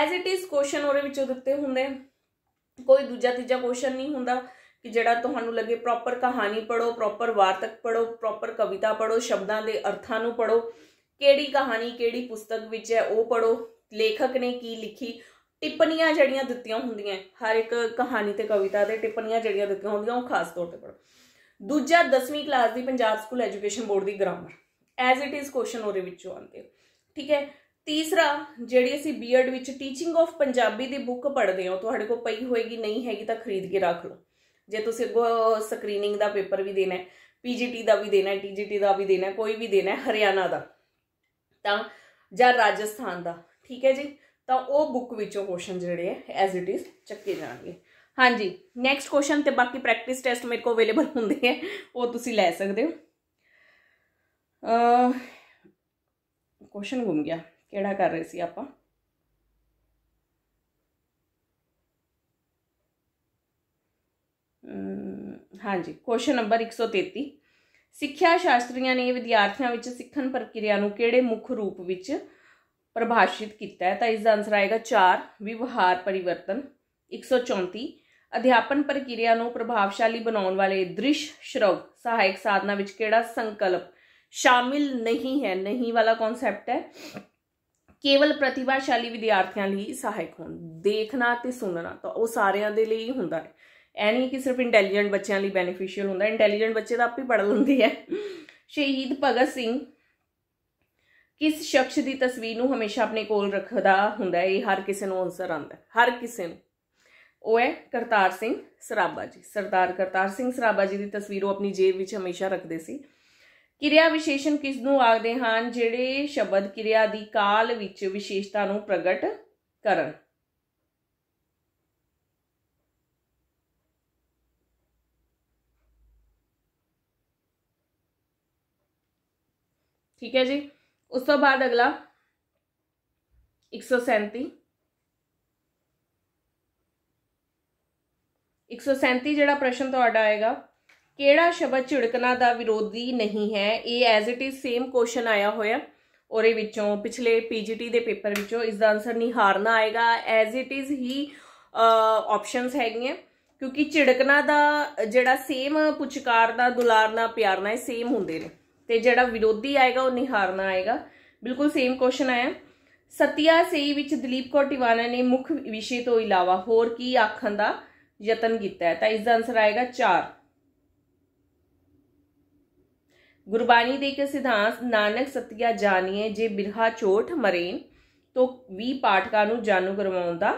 ਐਜ਼ ਇਟ ਇਜ਼ ਕੁਐਸਚਨ ਉਹਦੇ ਵਿੱਚੋਂ ਦਿੱਤੇ ਹੁੰਦੇ ਕੋਈ ਦੂਜਾ ਤੀਜਾ ਕੁਐਸਚਨ ਨਹੀਂ ਹੁੰਦਾ ਕਿ ਜਿਹੜਾ ਤੁਹਾਨੂੰ ਲੱਗੇ ਪ੍ਰੋਪਰ ਕਹਾਣੀ ਪੜੋ ਪ੍ਰੋਪਰ ਵਾਰਤਕ ਪੜੋ ਪ੍ਰੋਪਰ ਕਵਿਤਾ ਪੜੋ ਸ਼ਬਦਾਂ ਦੇ ਅਰਥਾਂ ਨੂੰ ਪੜੋ ਕਿਹੜੀ ਕਹਾਣੀ ਕਿਹੜੀ ਪੁਸਤਕ ਵਿੱਚ ਹੈ ਉਹ ਪੜੋ ਲੇਖਕ ਨੇ ਕੀ ਲਿਖੀ ਟਿੱਪਣੀਆਂ ਜਿਹੜੀਆਂ ਦਿੱਤੀਆਂ ਹੁੰਦੀਆਂ ਹਰ ਇੱਕ ਕਹਾਣੀ ਤੇ ਕਵਿਤਾ ਦੇ ਟਿੱਪਣੀਆਂ ਜਿਹੜੀਆਂ ਦਿੱਤੀਆਂ ਹੁੰਦੀਆਂ ਉਹ ਖਾਸ ਤੌਰ ਤੇ ਪੜੋ ਦੂਜਾ 10ਵੀਂ ਕਲਾਸ ਦੀ ਪੰਜਾਬ ਸਕੂਲ ਐਜੂਕੇਸ਼ਨ ਬੋਰਡ ਦੀ grammar as it is question ਉਹਦੇ ਵਿੱਚੋਂ ਆਉਂਦੇ ਠੀਕ ਹੈ ਤੀਸਰਾ ਜਿਹੜੀ ਅਸੀਂ ਬੀਐਡ ਵਿੱਚ ਟੀਚਿੰਗ ਆਫ ਪੰਜਾਬੀ ਦੀ ਬੁੱਕ ਪੜ੍ਹਦੇ ਹਾਂ ਤੁਹਾਡੇ ਕੋਲ ਪਈ ਹੋਏਗੀ ਨਹੀਂ ਹੈਗੀ ਤਾਂ ਖਰੀਦ ਕੇ ਰੱਖ ਲਓ ਜੇ ਤੁਸੀਂ ਅੱਗੋਂ ਸਕਰੀਨਿੰਗ ਦਾ ਪੇਪਰ ਵੀ ਦੇਣਾ ਹੈ ਪੀਜੀਟੀ ਦਾ ਵੀ ਦੇਣਾ ਹੈ ਟੀਜੀਟੀ ਦਾ ਵੀ ਦੇਣਾ ਹੈ ਕੋਈ ਵੀ ਦੇਣਾ ਹੈ ਹਰਿਆਣਾ ਦਾ ਤਾਂ ਜਾਂ ਰਾਜਸਥਾਨ ਦਾ ਠੀਕ ਹੈ ਜੀ ਤਾਂ ਉਹ ਬੁੱਕ ਵਿੱਚੋਂ ਕੁਐਸਚਨ ਜਿਹੜੇ ਐ ਐਜ਼ ਇਟ ਇਜ਼ ਚੱਕੇ ਜਾਣਗੇ ਹਾਂਜੀ ਨੈਕਸਟ ਕੁਐਸਚਨ ਤੇ ਬਾਕੀ ਪ੍ਰੈਕਟਿਸ ਟੈਸਟ ਮੇਰੇ ਕੋਲ ਅਵੇਲੇਬਲ ਹੁੰਦੇ ਐ ਉਹ ਤੁਸੀਂ ਲੈ ਸਕਦੇ ਹੋ ਅ ਕੁਐਸਚਨ ਗੁੰਮ ਗਿਆ ਕਿਹੜਾ ਕਰ ਰਹੇ ਸੀ ਆਪਾਂ ਹਾਂਜੀ ਕੁਐਸਚਨ ਨੰਬਰ 133 ਸਿੱਖਿਆ ਸ਼ਾਸਤਰੀਆਂ ਨੇ ਵਿਦਿਆਰਥੀਆਂ ਵਿੱਚ ਸਿੱਖਣ ਪ੍ਰਕਿਰਿਆ ਨੂੰ ਕਿਹੜੇ ਮੁੱਖ ਰੂਪ ਵਿੱਚ ਪਰਿਭਾਸ਼ਿਤ ਕੀਤਾ ਹੈ ਤਾਂ ਇਸ ਦਾ ਆਨਸਰ ਆਏਗਾ 4 ਵਿਵਹਾਰ ਪਰਿਵਰਤਨ 134 ਅਧਿਆਪਨ ਪ੍ਰਕਿਰਿਆ ਨੂੰ ਪ੍ਰਭਾਵਸ਼ਾਲੀ ਬਣਾਉਣ ਵਾਲੇ ਦ੍ਰਿਸ਼ ਸ਼ਰਵ ਸਹਾਇਕ ਸਾਧਨਾ ਵਿੱਚ ਕਿਹੜਾ ਸੰਕਲਪ ਸ਼ਾਮਿਲ ਨਹੀਂ ਹੈ ਨਹੀਂ ਵਾਲਾ ਕਨਸੈਪਟ ਹੈ ਕੇਵਲ ਪ੍ਰਤਿਭਾਸ਼ਾਲੀ ਵਿਦਿਆਰਥੀਆਂ ਲਈ ਸਹਾਇਕ ਹੁੰਦਾ ਦੇਖਣਾ ਤੇ ਸੁਣਨਾ ਤਾਂ ਉਹ ਸਾਰਿਆਂ ਦੇ ਲਈ ਹੁੰਦਾ ਹੈ ਐ ਨਹੀਂ ਕਿ ਸਿਰਫ ਇੰਟੈਲੀਜੈਂਟ ਬੱਚਿਆਂ ਲਈ ਬੈਨੀਫੀਸ਼ੀਅਲ ਹੁੰਦਾ ਇੰਟੈਲੀਜੈਂਟ ਬੱਚੇ ਤਾਂ ਆਪੇ ਪੜ੍ਹ ਲੈਂਦੇ ਆ ਸ਼ਹੀਦ ਭਗਤ ਸਿੰਘ ਕਿਸ ਸ਼ਖਸ ਦੀ ਤਸਵੀਰ ਨੂੰ ਹਮੇਸ਼ਾ ਆਪਣੇ ਕੋਲ ਰੱਖਦਾ ਹੁੰਦਾ ਹੈ ਇਹ ਹਰ ਕਿਸੇ ਨੂੰ ਆਨਸਰ ਆਉਂਦਾ ਹਰ ਕਿਸੇ ਨੂੰ ਉਹ ਹੈ ਕਰਤਾਰ ਸਿੰਘ ਸਰਾਬਾ ਜੀ ਸਰਦਾਰ ਕਰਤਾਰ ਸਿੰਘ ਸਰਾਬਾ ਜੀ ਦੀ ਤਸਵੀਰ ਉਹ ਆਪਣੀ ਜੇਬ ਵਿੱਚ ਹਮੇਸ਼ਾ ਰੱਖਦੇ ਸੀ ਕਿਰਿਆ ਵਿਸ਼ੇਸ਼ਣ ਕਿਸ ਨੂੰ ਆਖਦੇ ਹਨ ਜਿਹੜੇ ਸ਼ਬਦ ਕਿਰਿਆ ਦੀ ਕਾਲ ਵਿੱਚ ਵਿਸ਼ੇਸ਼ਤਾ ਨੂੰ ਪ੍ਰਗਟ ਕਰਨ ਠੀਕ ਹੈ ਜੀ ਉਸ ਤੋਂ ਬਾਅਦ ਅਗਲਾ 137 137 ਜਿਹੜਾ ਪ੍ਰਸ਼ਨ ਤੁਹਾਡਾ ਆਏਗਾ ਕਿਹੜਾ ਸ਼ਬਦ ਝਿੜਕਣਾ ਦਾ ਵਿਰੋਧੀ ਨਹੀਂ ਹੈ ਇਹ as it is same question ਆਇਆ ਹੋਇਆ ਉਹਦੇ ਵਿੱਚੋਂ ਪਿਛਲੇ ਪੀਜੀਟੀ ਦੇ ਪੇਪਰ ਵਿੱਚੋਂ ਇਸ ਦਾ ਆਨਸਰ ਨਹੀਂ ਹਾਰਨਾ ਆਏਗਾ ਐਜ਼ ਇਟ ਇਜ਼ ਹੀ ਆਪਸ਼ਨਸ ਹੈਗੀਆਂ ਕਿਉਂਕਿ ਝਿੜਕਣਾ ਦਾ ਜਿਹੜਾ ਸੇਮ ਪੁਚਕਾਰ ਦਾ ਦੁਲਾਰਨਾ ਪਿਆਰਨਾ ਇਹ ਸੇਮ ਹੁੰਦੇ ਨੇ ਤੇ ਜਿਹੜਾ ਵਿਰੋਧੀ ਆਏਗਾ ਉਹ ਨਿਹਾਰਨਾ ਆਏਗਾ ਬਿਲਕੁਲ ਸੇਮ ਕੁਐਸਚਨ ਆਇਆ ਸਤਿਆ ਸਹੀ ਵਿੱਚ ਦਲੀਪ ਕੌਰ ਟਿਵਾਨਾ ਨੇ ਮੁੱਖ ਵਿਸ਼ੇ ਤੋਂ ਇਲਾਵਾ ਹੋਰ ਕੀ ਆਖਣ ਦਾ ਯਤਨ ਕੀਤਾ ਹੈ ਤਾਂ ਇਸ ਦਾ ਆਨਸਰ ਆਏਗਾ 4 ਗੁਰਬਾਣੀ ਦੇ ਇੱਕ ਸਿਧਾਂਤ ਨਾਨਕ ਸਤਿਆ ਜਾਣੀਏ ਜੇ ਬਿਰਹਾ ਚੋਟ ਮਰੇਨ ਤੋਂ ਵੀ ਪਾਠਕਾਂ ਨੂੰ ਜਾਣੂ ਕਰਵਾਉਣ ਦਾ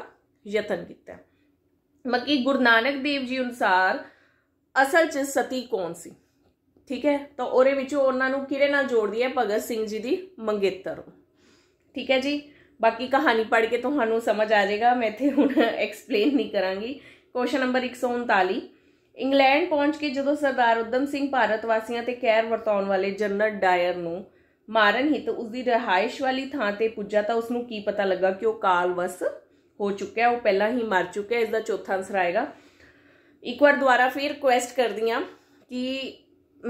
ਯਤਨ ਕੀਤਾ ਮੱਕੀ ਗੁਰੂ ਨਾਨਕ ਦੇਵ ਜੀ ਅਨੁਸਾਰ ਅਸਲ 'ਚ ਸਤੀ ਕੌਣ ਸੀ ਠੀਕ ਹੈ ਤਾਂ ਉਹਦੇ ਵਿੱਚੋਂ ਉਹਨਾਂ ਨੂੰ ਕਿਹਦੇ ਨਾਲ ਜੋੜਦੀ ਹੈ ਭਗਤ ਸਿੰਘ ਜੀ ਦੀ ਮੰਗੇਤਰ ਠੀਕ ਹੈ ਜੀ ਬਾਕੀ ਕਹਾਣੀ ਪੜ੍ਹ ਕੇ ਤੁਹਾਨੂੰ ਸਮਝ ਆ ਜਾਏਗਾ ਮੈਂ ਇੱਥੇ ਹੁਣ ਐਕਸਪਲੇਨ ਨਹੀਂ ਕਰਾਂਗੀ ਕੁਐਸਚਨ ਨੰਬਰ 139 ਇੰਗਲੈਂਡ ਪਹੁੰਚ ਕੇ ਜਦੋਂ ਸਰਦਾਰ ਉਦਮ ਸਿੰਘ ਭਾਰਤ ਵਾਸੀਆਂ ਤੇ ਕਹਿਰ ਵਰਤਾਉਣ ਵਾਲੇ ਜਨਰਲ ਡਾਇਰ ਨੂੰ ਮਾਰਨ ਹਿੱਤ ਉਸ ਦੀ ਰਹਾਇਸ਼ ਵਾਲੀ ਥਾਂ ਤੇ ਪੁੱਜਾ ਤਾਂ ਉਸ ਨੂੰ ਕੀ ਪਤਾ ਲੱਗਾ ਕਿ ਉਹ ਕਾਲਵਸ ਹੋ ਚੁੱਕਿਆ ਉਹ ਪਹਿਲਾਂ ਹੀ ਮਰ ਚੁੱਕਿਆ ਇਸ ਦਾ ਚੌਥਾ ਅਨਸਰ ਆਏਗਾ ਇੱਕ ਵਾਰ ਦੁਬਾਰਾ ਫੇਰ ਕੁਐਸਟ ਕਰਦੀਆਂ ਕਿ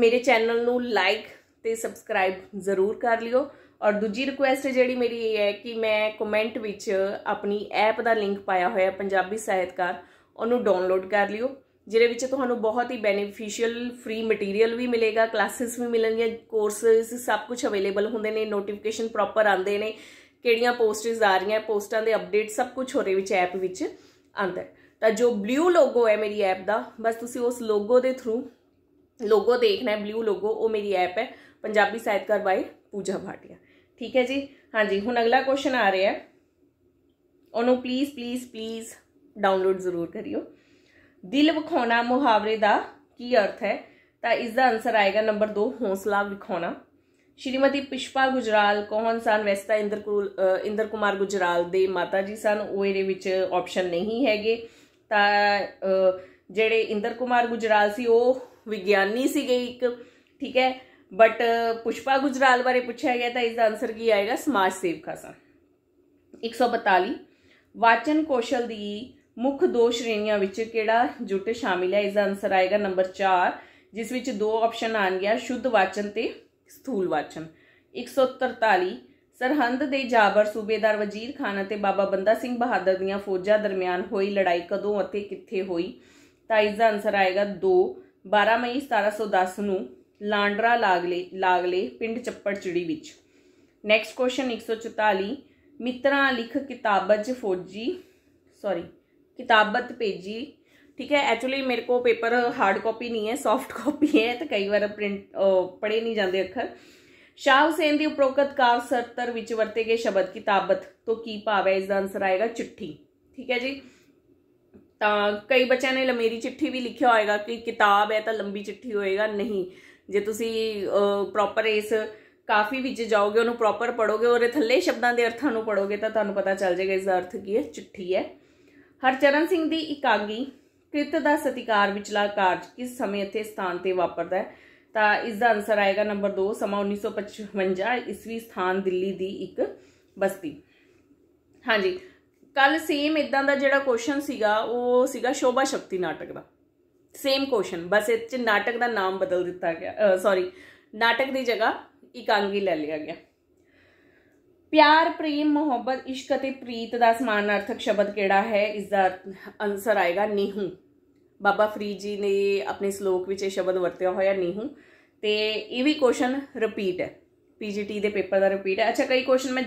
ਮੇਰੇ ਚੈਨਲ ਨੂੰ ਲਾਈਕ ਤੇ ਸਬਸਕ੍ਰਾਈਬ ਜ਼ਰੂਰ ਕਰ ਲਿਓ ਔਰ ਦੂਜੀ ਰਿਕੁਐਸਟ ਜਿਹੜੀ ਮੇਰੀ ਇਹ ਹੈ ਕਿ ਮੈਂ ਕਮੈਂਟ ਵਿੱਚ ਆਪਣੀ ਐਪ ਦਾ ਲਿੰਕ ਪਾਇਆ ਹੋਇਆ ਪੰਜਾਬੀ ਸਾਹਿਤਕਾਰ ਉਹਨੂੰ ਡਾਊਨਲੋਡ ਕਰ ਲਿਓ ਜਿਹਦੇ ਵਿੱਚ ਤੁਹਾਨੂੰ ਬਹੁਤ ਹੀ ਬੈਨੀਫੀਸ਼ੀਅਲ ਫ੍ਰੀ ਮਟੀਰੀਅਲ ਵੀ ਮਿਲੇਗਾ ਕਲਾਸਿਸ ਵੀ ਮਿਲਣਗੀਆਂ ਕੋਰਸਸ ਸਭ ਕੁਝ ਅਵੇਲੇਬਲ ਹੁੰਦੇ ਨੇ ਨੋਟੀਫਿਕੇਸ਼ਨ ਪ੍ਰੋਪਰ ਆਉਂਦੇ ਨੇ ਕਿਹੜੀਆਂ ਪੋਸਟਸ ਆ ਰਹੀਆਂ ਪੋਸਟਾਂ ਦੇ ਅਪਡੇਟ ਸਭ ਕੁਝ ਹੋਰੇ ਵਿੱਚ ਐਪ ਵਿੱਚ ਆਉਂਦਾ ਤਾਂ ਜੋ ਬਲੂ ਲੋਗੋ ਹੈ ਮੇਰੀ ਐਪ ਦਾ ਬਸ ਤੁਸੀਂ ਉਸ ਲੋਗੋ ਦੇ ਥਰੂ ਲੋਗੋ ਦੇਖਣਾ ਹੈ ਬਲੂ ਲੋਗੋ ਉਹ ਮੇਰੀ ਐਪ ਹੈ ਪੰਜਾਬੀ ਕਰ ਬਾਈ ਪੂਜਾ ਭਾਟੀਆ ਠੀਕ ਹੈ ਜੀ ਹਾਂਜੀ ਹੁਣ ਅਗਲਾ ਕੁਐਸਚਨ ਆ ਰਿਹਾ ਹੈ ਉਹਨੂੰ ਪਲੀਜ਼ ਪਲੀਜ਼ ਪਲੀਜ਼ ਡਾਊਨਲੋਡ ਜ਼ਰੂਰ ਕਰਿਓ ਦਿਲ ਵਿਖਾਉਣਾ ਮੁਹਾਵਰੇ ਦਾ ਕੀ ਅਰਥ ਹੈ ਤਾਂ ਇਸ ਦਾ ਆਨਸਰ ਆਏਗਾ ਨੰਬਰ 2 ਹੌਸਲਾ ਵਿਖਾਉਣਾ ਸ਼੍ਰੀਮਤੀ ਪਿਸ਼ਪਾ ਗੁਜਰਾਲ ਕੌਣ ਸਨ ਵੈਸਤਾ ਇੰਦਰ ਇੰਦਰ ਕੁਮਾਰ ਗੁਜਰਾਲ ਦੇ ਮਾਤਾ ਜੀ ਸਨ ਉਹ ਇਹਦੇ ਵਿੱਚ ਆਪਸ਼ਨ ਨਹੀਂ ਹੈਗੇ ਤਾਂ ਜਿਹੜੇ ਇੰਦਰ ਕੁਮਾਰ ਗੁਜਰਾਲ ਸੀ ਉਹ ਵਿਗਿਆਨੀ ਸੀਗੇ ਇੱਕ ਠੀਕ ਹੈ ਬਟ ਪੁਸ਼ਪਾ ਗੁਜਰਾਲ ਬਾਰੇ ਪੁੱਛਿਆ ਗਿਆ ਤਾਂ ਇਸ ਦਾ ਆਨਸਰ ਕੀ ਆਏਗਾ ਸਮਾਜ ਸੇਵਕਾ ਸਨ 142 ਵਾਚਨ ਕੌਸ਼ਲ ਦੀ ਮੁੱਖ ਦੋ ਸ਼੍ਰੇਣੀਆਂ ਵਿੱਚ ਕਿਹੜਾ ਜੁੱਟ ਸ਼ਾਮਿਲ ਹੈ ਇਸ ਦਾ ਆਨਸਰ ਆਏਗਾ ਨੰਬਰ 4 ਜਿਸ ਵਿੱਚ ਦੋ ਆਪਸ਼ਨ ਗਿਆ ਸ਼ੁੱਧ ਵਾਚਨ ਤੇ ਸਥੂਲ ਵਾਚਨ 143 ਸਰਹੰਦ ਦੇ ਜਾਬਰ ਸੂਬੇਦਾਰ ਵਜ਼ੀਰ ਖਾਨ ਅਤੇ ਬਾਬਾ ਬੰਦਾ ਸਿੰਘ ਬਹਾਦਰ ਦੀਆਂ ਫੌਜਾਂ ਦਰਮਿਆਨ ਹੋਈ ਲੜਾਈ ਕਦੋਂ ਅਤੇ ਕਿੱਥੇ ਹੋਈ ਤਾਂ ਇਸ ਦਾ ਆਨਸਰ ਆਏਗਾ 2 12 ਮਈ 1710 ਨੂੰ ਲਾਂਡਰਾ ਲਾਗਲੇ ਲਾਗਲੇ ਪਿੰਡ ਚੱਪੜਚਿੜੀ ਵਿੱਚ ਨੈਕਸਟ ਕੁਐਸਚਨ 144 ਮਿੱਤਰਾਂ ਲਿਖ ਕਿਤਾਬਤ ਫੌਜੀ ਸੌਰੀ ਕਿਤਾਬਤ ਭੇਜੀ ਠੀਕ ਹੈ ਐਕਚੁਅਲੀ ਮੇਰੇ ਕੋ ਪੇਪਰ ਹਾਰਡ ਕਾਪੀ ਨਹੀਂ ਹੈ ਸੌਫਟ ਕਾਪੀ ਹੈ ਤਾਂ ਕਈ ਵਾਰ ਪ੍ਰਿੰਟ ਪੜੇ ਨਹੀਂ ਜਾਂਦੇ ਅੱਖਰ ਸ਼ਾਹ ਹੁਸੈਨ ਦੀ ਉਪਰੋਕਤ ਕਾਵ ਸਰਤਰ ਵਿੱਚ ਵਰਤੇ ਗਏ ਸ਼ਬਦ ਕਿਤਾਬਤ ਤੋਂ ਕੀ ਭਾਵ ਹੈ ਇਸ ਦਾ ਆਨਸਰ ਆਏਗਾ ਚਿੱਠੀ ਠੀਕ ਹੈ ਜੀ ਤਾਂ ਕਈ ਬੱਚਿਆਂ ਨੇ ਲਮੇਰੀ ਚਿੱਠੀ ਵੀ ਲਿਖਿਆ ਹੋਏਗਾ ਕਿ ਕਿਤਾਬ ਹੈ ਤਾਂ ਲੰਬੀ ਚਿੱਠੀ ਹੋਏਗਾ ਨਹੀਂ ਜੇ ਤੁਸੀਂ ਪ੍ਰੋਪਰ ਇਸ ਕਾਫੀ ਵਿੱਚ ਜਾਓਗੇ ਉਹਨੂੰ ਪ੍ਰੋਪਰ ਪੜੋਗੇ ਉਹਦੇ ਥੱਲੇ ਸ਼ਬਦਾਂ ਦੇ ਅਰਥਾਂ ਨੂੰ ਪੜੋਗੇ ਤਾਂ ਤੁਹਾਨੂੰ ਪਤਾ ਚੱਲ ਜਾਏਗਾ ਇਸ ਦਾ ਅਰਥ ਕੀ ਹੈ ਚਿੱਠੀ ਹੈ ਹਰਚਰਨ ਸਿੰਘ ਦੀ ਇਕਾਗੀ ਕਿਰਤ ਦਾ ਸਤਿਕਾਰ ਵਿਚਲਾ ਕਾਰਜ ਕਿਸ ਸਮੇਂ ਅਤੇ ਸਥਾਨ ਤੇ ਵਾਪਰਦਾ ਹੈ ਤਾਂ ਇਸ ਦਾ ਆਨਸਰ ਆਏਗਾ ਨੰਬਰ 2 ਸਮਾਂ 1955 ਇਸਵੀ ਸਥਾਨ ਦਿੱਲੀ ਦੀ ਇੱਕ ਬਸਤੀ ਹਾਂਜੀ ਕੱਲ ਸੇਮ ਇਦਾਂ ਦਾ ਜਿਹੜਾ ਕੁਐਸਚਨ ਸੀਗਾ ਉਹ ਸੀਗਾ ਸ਼ੋਭਾ ਸ਼ਕਤੀ ਨਾਟਕ ਦਾ ਸੇਮ ਕੁਐਸਚਨ ਬਸ ਇਹ ਚ ਨਾਟਕ ਦਾ ਨਾਮ ਬਦਲ ਦਿੱਤਾ ਗਿਆ ਸੌਰੀ ਨਾਟਕ ਦੀ ਜਗ੍ਹਾ ਇਕਾਂਗੀ ਲੈ ਲਿਆ ਗਿਆ ਪਿਆਰ ਪ੍ਰੇਮ ਮੁਹੱਬਤ ਇਸ਼ਕ ਅਤੇ ਪ੍ਰੀਤ ਦਾ ਸਮਾਨਾਰਥਕ ਸ਼ਬਦ ਕਿਹੜਾ ਹੈ ਇਸ ਦਾ ਅਨਸਰ ਆਏਗਾ ਨੀਹੂ ਬਾਬਾ ਫਰੀਦ ਜੀ ਨੇ ਆਪਣੇ ਸ਼ਲੋਕ ਵਿੱਚ ਇਹ ਸ਼ਬਦ ਵਰਤਿਆ ਹੋਇਆ ਨੀਹੂ ਤੇ ਇਹ ਵੀ ਕੁਐਸਚਨ ਰਿਪੀਟ ਹੈ ਪੀਜੀਟੀ ਦੇ ਪੇਪਰ ਦਾ ਰਿਪੀਟ ਹੈ ਅੱਛਾ ਕਈ ਕੁਐਸਚਨ ਮੈਂ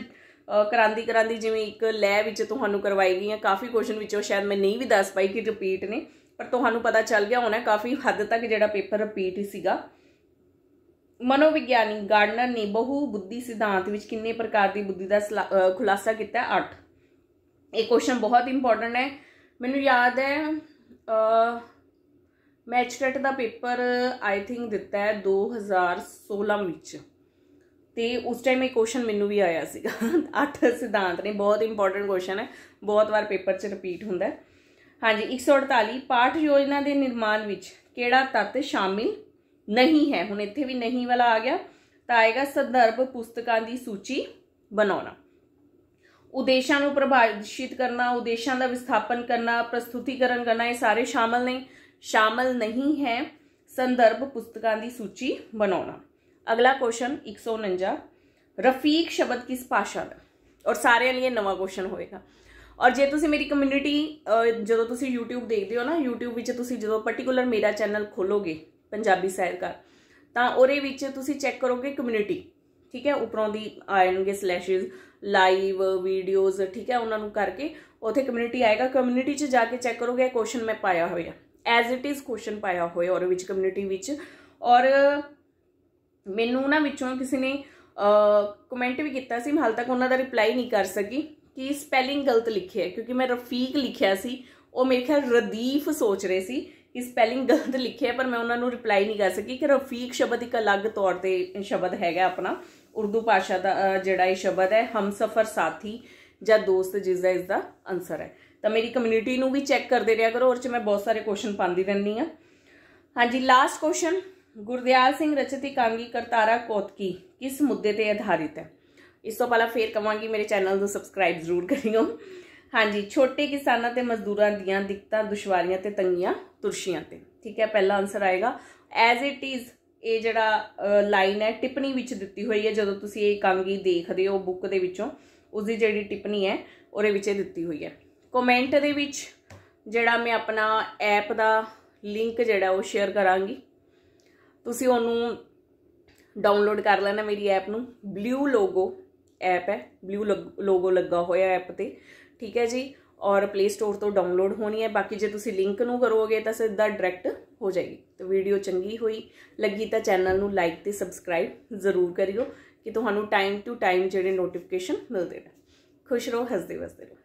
ਕਰਾਂਦੀ ਕਰਾਂਦੀ ਜਿਵੇਂ ਇੱਕ ਲੈ ਵਿੱਚ ਤੁਹਾਨੂੰ ਕਰਵਾਈ ਗਈਆਂ ਕਾਫੀ ਕੁਐਸਚਨ ਵਿੱਚੋਂ ਸ਼ਾਇਦ ਮੈਂ ਨਹੀਂ ਵੀ ਦੱਸ ਪਾਈ ਕਿ ਰਿਪੀਟ ਨੇ ਪਰ ਤੁਹਾਨੂੰ ਪਤਾ ਚੱਲ ਗਿਆ ਹੋਣਾ ਕਾਫੀ ਹੱਦ ਤੱਕ ਜਿਹੜਾ ਪੇਪਰ ਰਿਪੀਟ ਹੀ ਸੀਗਾ ਮਨੋਵਿਗਿਆਨੀ ਗਾਰਡਨਰ ਨੇ ਬਹੁ ਬੁੱਧੀ ਸਿਧਾਂਤ ਵਿੱਚ ਕਿੰਨੇ ਪ੍ਰਕਾਰ ਦੀ ਬੁੱਧੀ ਦਾ ਖੁਲਾਸਾ ਕੀਤਾ ਹੈ 8 ਇਹ ਕੁਐਸਚਨ ਬਹੁਤ ਇੰਪੋਰਟੈਂਟ ਹੈ ਮੈਨੂੰ ਯਾਦ ਹੈ ਅ ਮੈਚਟੈਟ ਦਾ ਪੇਪਰ ਆਈ ਥਿੰਕ ਦਿੱਤਾ ਹੈ 2016 ਵਿੱਚ ਤੇ ਉਸ ਟਾਈਮ ਇਹ ਕੁਐਸਚਨ ਮੈਨੂੰ ਵੀ ਆਇਆ ਸੀਗਾ ਅੱਠ ਸਿਧਾਂਤ ਨੇ ਬਹੁਤ ਇੰਪੋਰਟੈਂਟ ਕੁਐਸਚਨ ਹੈ ਬਹੁਤ ਵਾਰ ਪੇਪਰ 'ਚ ਰਿਪੀਟ ਹੁੰਦਾ ਹੈ ਹਾਂਜੀ 148 ਪਾਠ ਯੋਜਨਾ ਦੇ ਨਿਰਮਾਣ ਵਿੱਚ ਕਿਹੜਾ ਤੱਤ ਸ਼ਾਮਿਲ ਨਹੀਂ ਹੈ ਹੁਣ ਇੱਥੇ ਵੀ ਨਹੀਂ ਵਾਲਾ ਆ ਗਿਆ ਤਾਂ ਆਏਗਾ ਸੰਦਰਭ ਪੁਸਤਕਾਂ ਦੀ ਸੂਚੀ ਬਣਾਉਣਾ ਉਦੇਸ਼ਾਂ ਨੂੰ ਪ੍ਰਭਾਸ਼ਿਤ ਕਰਨਾ ਉਦੇਸ਼ਾਂ ਦਾ ਵਿਸਥਾਪਨ ਕਰਨਾ ਪ੍ਰਸਤੁਤੀਕਰਨ ਕਰਨਾ ਇਹ ਸਾਰੇ ਸ਼ਾਮਲ ਨਹੀਂ ਸ਼ਾਮਲ ਨਹੀਂ ਹੈ ਸੰਦਰਭ ਪੁਸਤਕਾਂ ਦੀ ਸੂਚੀ ਬਣਾਉਣਾ ਅਗਲਾ ਕੁਐਸਚਨ 149 ਰਫੀਕ ਸ਼ਬਦ ਕਿਸ ਭਾਸ਼ਾ ਦਾ ਔਰ ਸਾਰਿਆਂ ਲਈ ਨਵਾਂ ਕੁਐਸਚਨ ਹੋਏਗਾ ਔਰ ਜੇ ਤੁਸੀਂ ਮੇਰੀ ਕਮਿਊਨਿਟੀ ਜਦੋਂ ਤੁਸੀਂ YouTube ਦੇਖਦੇ ਹੋ ਨਾ YouTube ਵਿੱਚ ਤੁਸੀਂ ਜਦੋਂ ਪਾਰਟਿਕੂਲਰ ਮੇਰਾ ਚੈਨਲ ਖੋਲੋਗੇ ਪੰਜਾਬੀ ਕਰ ਤਾਂ ਉਹਦੇ ਵਿੱਚ ਤੁਸੀਂ ਚੈੱਕ ਕਰੋਗੇ ਕਮਿਊਨਿਟੀ ਠੀਕ ਹੈ ਉਪਰੋਂ ਦੀ ਆਉਣਗੇ ਸਲੈਸ਼ਸ ਲਾਈਵ ਵੀਡੀਓਜ਼ ਠੀਕ ਹੈ ਉਹਨਾਂ ਨੂੰ ਕਰਕੇ ਉਥੇ ਕਮਿਊਨਿਟੀ ਆਏਗਾ ਕਮਿਊਨਿਟੀ 'ਚ ਜਾ ਕੇ ਚੈੱਕ ਕਰੋਗੇ ਕੁਐਸਚਨ ਮੈਂ ਪਾਇਆ ਹੋਇਆ ਐਜ਼ ਇਟ ਇਜ਼ ਕੁਐਸਚਨ ਪਾਇਆ ਹੋਇਆ ਔਰ ਵਿੱਚ ਕਮਿਊਨਿਟੀ ਵਿੱਚ ਔਰ ਮੈਨੂੰ ਨਾ ਵਿੱਚੋਂ ਕਿਸੇ ਨੇ ਕਮੈਂਟ ਵੀ ਕੀਤਾ ਸੀ ਮੈਂ ਹਾਲ ਤੱਕ ਉਹਨਾਂ ਦਾ ਰਿਪਲਾਈ ਨਹੀਂ ਕਰ ਸਕੀ ਕਿ ਸਪੈਲਿੰਗ ਗਲਤ ਲਿਖਿਆ ਹੈ ਕਿਉਂਕਿ ਮੈਂ ਰਫੀਕ ਲਿਖਿਆ ਸੀ ਉਹ ਮੇਰੇ ਖਿਆਲ ਰਦੀਫ ਸੋਚ ਰਹੇ ਸੀ ਕਿ ਸਪੈਲਿੰਗ ਗਲਤ ਲਿਖਿਆ ਪਰ ਮੈਂ ਉਹਨਾਂ ਨੂੰ ਰਿਪਲਾਈ ਨਹੀਂ ਕਰ ਸਕੀ ਕਿ ਰਫੀਕ ਸ਼ਬਦ ਇੱਕ ਅਲੱਗ ਤੌਰ ਤੇ ਸ਼ਬਦ ਹੈਗਾ ਆਪਣਾ ਉਰਦੂ ਭਾਸ਼ਾ ਦਾ ਜਿਹੜਾ ਇਹ ਸ਼ਬਦ ਹੈ ਹਮਸਫਰ ਸਾਥੀ ਜਾਂ ਦੋਸਤ ਜਿਸ ਦਾ ਇਸ ਦਾ ਆਨਸਰ ਹੈ ਤਾਂ ਮੇਰੀ ਕਮਿਊਨਿਟੀ ਨੂੰ ਵੀ ਚੈੱਕ ਕਰਦੇ ਰਿਹਾ ਕਰੋ ਔਰ ਚ ਮੈਂ ਬਹੁਤ ਸਾਰੇ ਕੁਐਸਚਨ ਪਾਉਂਦੀ ਰਹਿੰਦੀ ਆ ਹਾਂਜੀ ਲਾਸਟ ਕੁਐਸਚਨ ਗੁਰਦਿਆਲ ਸਿੰਘ ਰਚਿਤ ਇਕਾਂਗੀ ਕਰਤਾਰਾ ਕੋਤਕੀ ਕਿਸ ਮੁੱਦੇ ਤੇ ਆਧਾਰਿਤ ਹੈ ਇਸ ਤੋਂ ਪਹਿਲਾਂ ਫੇਰ ਕਵਾਂਗੀ ਮੇਰੇ ਚੈਨਲ ਨੂੰ ਸਬਸਕ੍ਰਾਈਬ ਜ਼ਰੂਰ ਕਰਿਓ ਹਾਂਜੀ ਛੋਟੇ ਕਿਸਾਨਾਂ ਤੇ ਮਜ਼ਦੂਰਾਂ ਦੀਆਂ ਦਿੱਕਤਾਂ ਦੁਸ਼ਵਾਰੀਆਂ ਤੇ ਤੰਗੀਆਂ ਤੁਰਸ਼ੀਆਂ ਤੇ ਠੀਕ ਹੈ ਪਹਿਲਾ ਆਨਸਰ ਆਏਗਾ ਐਜ਼ ਇਟ ਇਜ਼ ਇਹ ਜਿਹੜਾ ਲਾਈਨ ਹੈ ਟਿੱਪਣੀ ਵਿੱਚ ਦਿੱਤੀ ਹੋਈ ਹੈ ਜਦੋਂ ਤੁਸੀਂ ਇਹ ਇਕਾਂਗੀ ਦੇਖਦੇ ਹੋ ਬੁੱਕ ਦੇ ਵਿੱਚੋਂ ਉਸ ਦੀ ਜਿਹੜੀ ਟਿੱਪਣੀ ਹੈ ਉਹਦੇ ਵਿੱਚ ਇਹ ਦਿੱਤੀ ਹੋਈ ਹੈ ਕਮੈਂਟ ਦੇ ਵਿੱਚ ਜਿਹੜਾ ਮੈਂ ਆਪਣਾ ਐਪ ਦਾ ਲਿੰਕ ਜਿਹੜਾ ਉਹ ਸ਼ੇਅਰ ਕਰਾਂਗੀ ਤੁਸੀਂ ਉਹਨੂੰ ਡਾਊਨਲੋਡ ਕਰ ਲੈਣਾ ਮੇਰੀ ਐਪ ਨੂੰ ਬਲੂ ਲੋਗੋ ਐਪ ਹੈ ਬਲੂ ਲੋਗੋ ਲੱਗਾ ਹੋਇਆ ਐਪ ਤੇ ਠੀਕ ਹੈ ਜੀ ਔਰ ਪਲੇ ਸਟੋਰ ਤੋਂ ਡਾਊਨਲੋਡ ਹੋਣੀ ਹੈ ਬਾਕੀ ਜੇ ਤੁਸੀਂ ਲਿੰਕ ਨੂੰ ਕਰੋਗੇ ਤਾਂ ਸਿੱਧਾ ਡਾਇਰੈਕਟ ਹੋ ਜਾਏਗੀ ਤਾਂ ਵੀਡੀਓ ਚੰਗੀ ਹੋਈ ਲੱਗੀ ਤਾਂ ਚੈਨਲ ਨੂੰ ਲਾਈਕ ਤੇ ਸਬਸਕ੍ਰਾਈਬ ਜ਼ਰੂਰ ਕਰਿਓ ਕਿ ਤੁਹਾਨੂੰ ਟਾਈਮ ਟੂ ਟਾਈਮ ਜਿਹੜੇ ਨੋਟੀਫਿਕੇਸ਼ਨ ਮਿਲਦੇ ਰਹਿਣ ਖੁਸ਼ ਰਹੋ ਹੱਸਦੇ ਵਸਦੇ ਰਹੋ